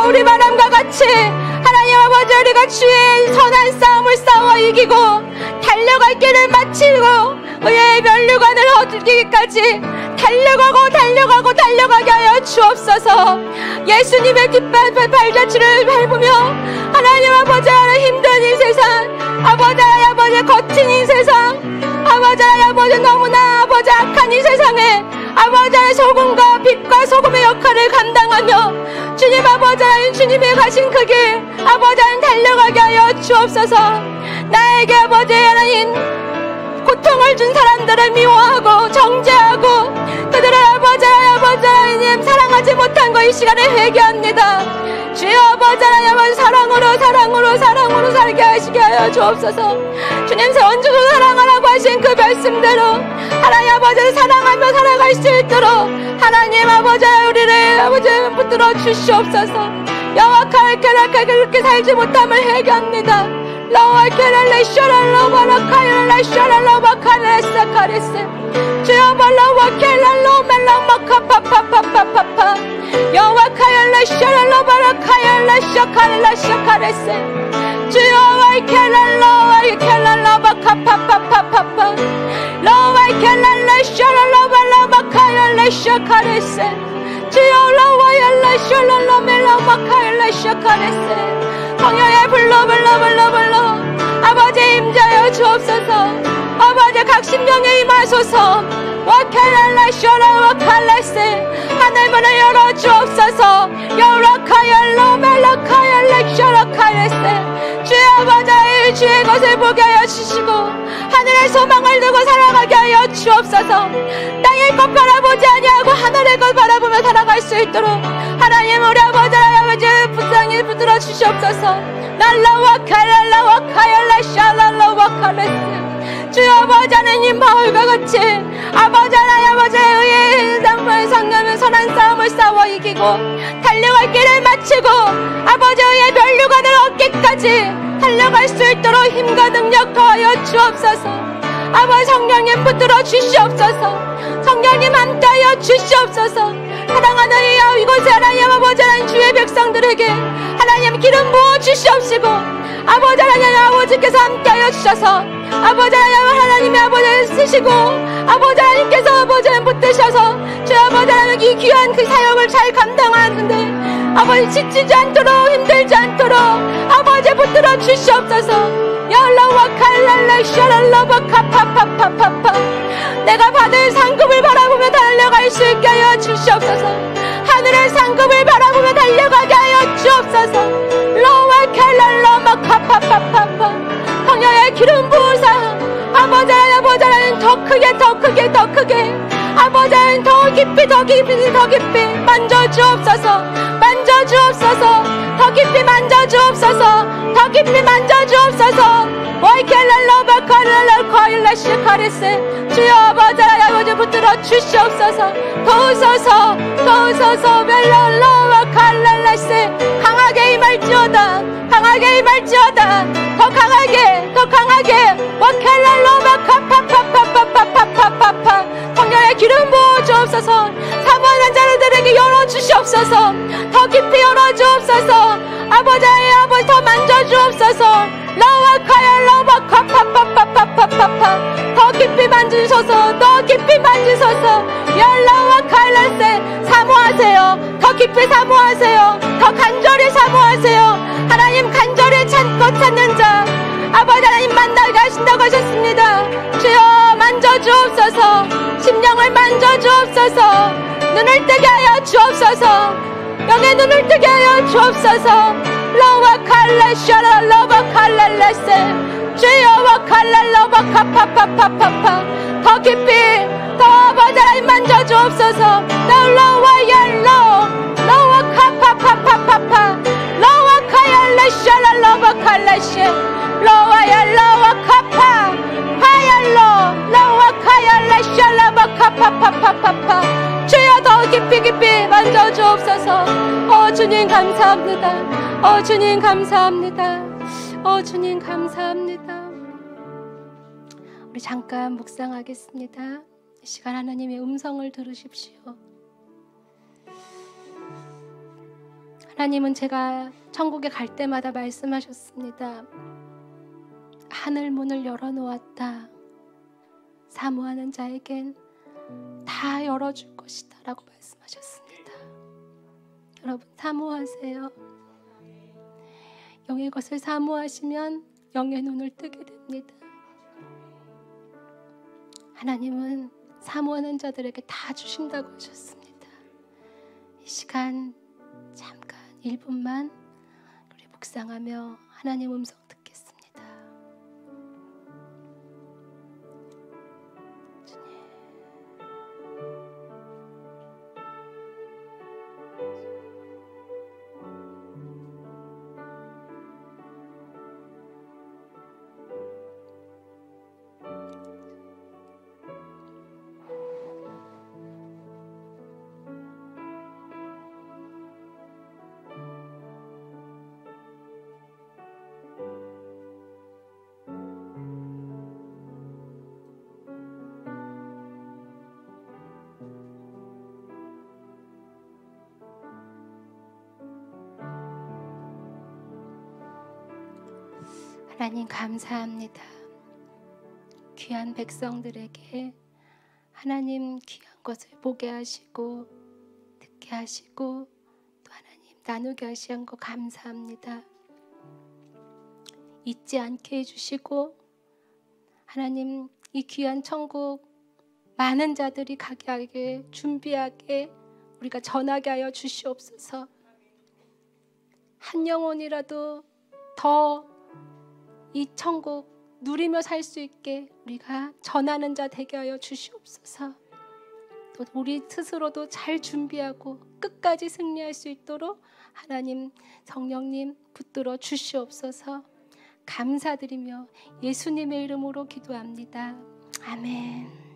바울의 바람과 같이 하나님 아버지 우리가 주의 선한 싸움을 싸워 이기고 달려갈 길을 마치고 우리의 면류관을 얻기까지 달려가고 달려가고 달려가게 하여 주옵소서 예수님의 뒷발 발자취를 밟으며 하나님 아버지 아래 힘든 이 세상 아버지 아버지 거친 이 세상 아버지 아버지 너무나 아버지 악한 이 세상에 아버지의 소금과 빛과 소금의 역할을 감당하며 주님 아버지 하나님 주님의 가신 크기 아버지 하나님 달려가게 하여 주옵소서 나에게 아버지 하나님 고통을 준 사람들을 미워하고 정죄하고 그들을 아버지 아버지 하나님 사랑하지 못한 거 이 시간에 회개합니다 주여 아버지 하나님 사랑으로 사랑으로 사랑으로 살게 하시게 하여 주옵소서 주님 선주로 사랑하라고 하신 그 말씀대로 하나님 아버지를 사랑하며 살아갈 수 있도록 하나님 아버지 우리를 아버지 붙들어 주시옵소서 영악할게 깨락하게 그렇게 살지 못함을 회개합니다 Lord, can I lay shut a lova la kaya la shut a lova kalesa karese. Jehovah kela loma loma kapa pa pa pa pa pa. Yawa kaya la shut a lova la kaya la shakara la shakarese. kela lova kela lova kapa pa pa pa pa. Lova kela la shut a lova lova kaya la shakarese. Jehovah lova la shut a lova lova kaya la shakarese. 성령의 불러 불러 불러 불러 아버지 임자여 주옵소서 아버지 각 심령에 임하소서 워카랄라 쇼라 워칼레세 하늘 문을 열어 주옵소서 여라카열로 멜라카열렉 쇼라카레세 주의 아버지 주의 것을 보게 하여 주시고 하늘의 소망을 두고 살아가게 하여 주옵소서 땅의 것 바라보지 아니하고 하늘의 것 바라보며 살아갈 수 있도록 하나님 우리 아버지 아버지의 부상에 붙들어 주시옵소서 날라와 칼랄라와 카얄라 샬랄라와 카레스 주여 아버지 하나님 바울과 같이 아버지 하나님 아버지에 의해 삶을 상하며 선한 싸움을 싸워 이기고 달려갈 길을 마치고 아버지의 의 멸류관을 얻기까지 달려갈 수 있도록 있도록 힘과 능력 더하여 주옵소서. 아버 지 성령님 붙들어 주시옵소서. 성령님 함께하여 주시옵소서. 사랑하는 이여 이곳에 하나님 아버지 하나님 주의 백성들에게 하나님 기름 부어 주시옵시고 아버지 하나님 아버지께서 함께하여 주셔서 아버지 하나님 하나님의 아버지를 쓰시고 아버지 하나님께서 아버지를 붙드셔서 주 아버지 하나님 이 귀한 그 사역을 잘 감당하는데 아버지 지치지 않도록 힘들지 않도록 아버지 붙들어 주시옵소서 열라와 칼랄라 샤랄라바 카파파파파파 내가 받을 상급을 바라보며 달려갈 수 있게 하여 주시옵소서 하늘의 상급을 바라보며 달려가게 하여 주옵소서 로와 칼랄라마 카파파파파 성녀의 기름 부사 아버지 아버지 더 크게 더 크게 더 크게 아버지 더 깊이 더 깊이 더 깊이 만져주옵소서 만져주옵소서 더 깊이 만져주옵소서 더 깊이 만져주옵소서 와이켈랄러바카랄랄코일라시카리스 주여 아버지 아버지 붙들어 주시옵소서 도우소서 도우소서 멜랄라와 칼랄라스 강하게 임할지어다 강하게 임할지어다 더 강하게 더 강하게 와켈랄러바카파파파파 파파파파 성령의 기름 부어 주옵소서 사모하는 자들에게 열어 주시옵소서 더 깊이 열어 주옵소서 아버지의 아버지 더 만져 주옵소서 러와카야 러바카 파파파파파파파 더 깊이 만지소서 더 깊이 만지소서 열러와 칼라세 사모하세요 더 깊이 사모하세요 더 간절히 사모하세요 하나님 간절히 찾고 찾는 자 아버지 하나님 만나게 하신다고 하셨습니다. 주여 만져주옵소서 심령을 만져주옵소서 눈을 뜨게 하여 주옵소서 영의 눈을 뜨게 하여 주옵소서 로와 칼라 샤라 로와 칼라 레세 주여와 칼라 로와 카파파파파파 더 깊이 더 아버지 하나님 만져주옵소서 더 로와 옐로 로와 카파파파파파 칼라샤라 러버 칼라샤 러와야 러와 카파 파얄로 러와 카얄라샤 러버 카파 파파파파 주여 더 깊이 깊이 만져 주옵소서 어 주님 감사합니다 어 주님 감사합니다 어 주님 감사합니다 우리 잠깐 묵상하겠습니다 시간 하나님의 음성을 들으십시오 하나님은 제가 천국에 갈 때마다 말씀하셨습니다. 하늘 문을 열어 놓았다. 사모하는 자에겐 다 열어 줄 것이다라고 말씀하셨습니다. 여러분 사모하세요. 영의 것을 사모하시면 영의 눈을 뜨게 됩니다. 하나님은 사모하는 자들에게 다 주신다고 하셨습니다. 이 시간 잠깐 1분만 그리 묵상하며 하나님 음성 하나님 감사합니다. 귀한 백성들에게 하나님 귀한 것을 보게 하시고 듣게 하시고 또 하나님 나누게 하시는 거 감사합니다. 잊지 않게 해주시고 하나님 이 귀한 천국 많은 자들이 가게 하게 준비하게 우리가 전하게 하여 주시옵소서 한 영혼이라도 더이 천국 누리며 살 수 있게 우리가 전하는 자 되게 하여 주시옵소서. 또 우리 스스로도 잘 준비하고 끝까지 승리할 수 있도록 하나님 성령님 붙들어 주시옵소서. 감사드리며 예수님의 이름으로 기도합니다. 아멘.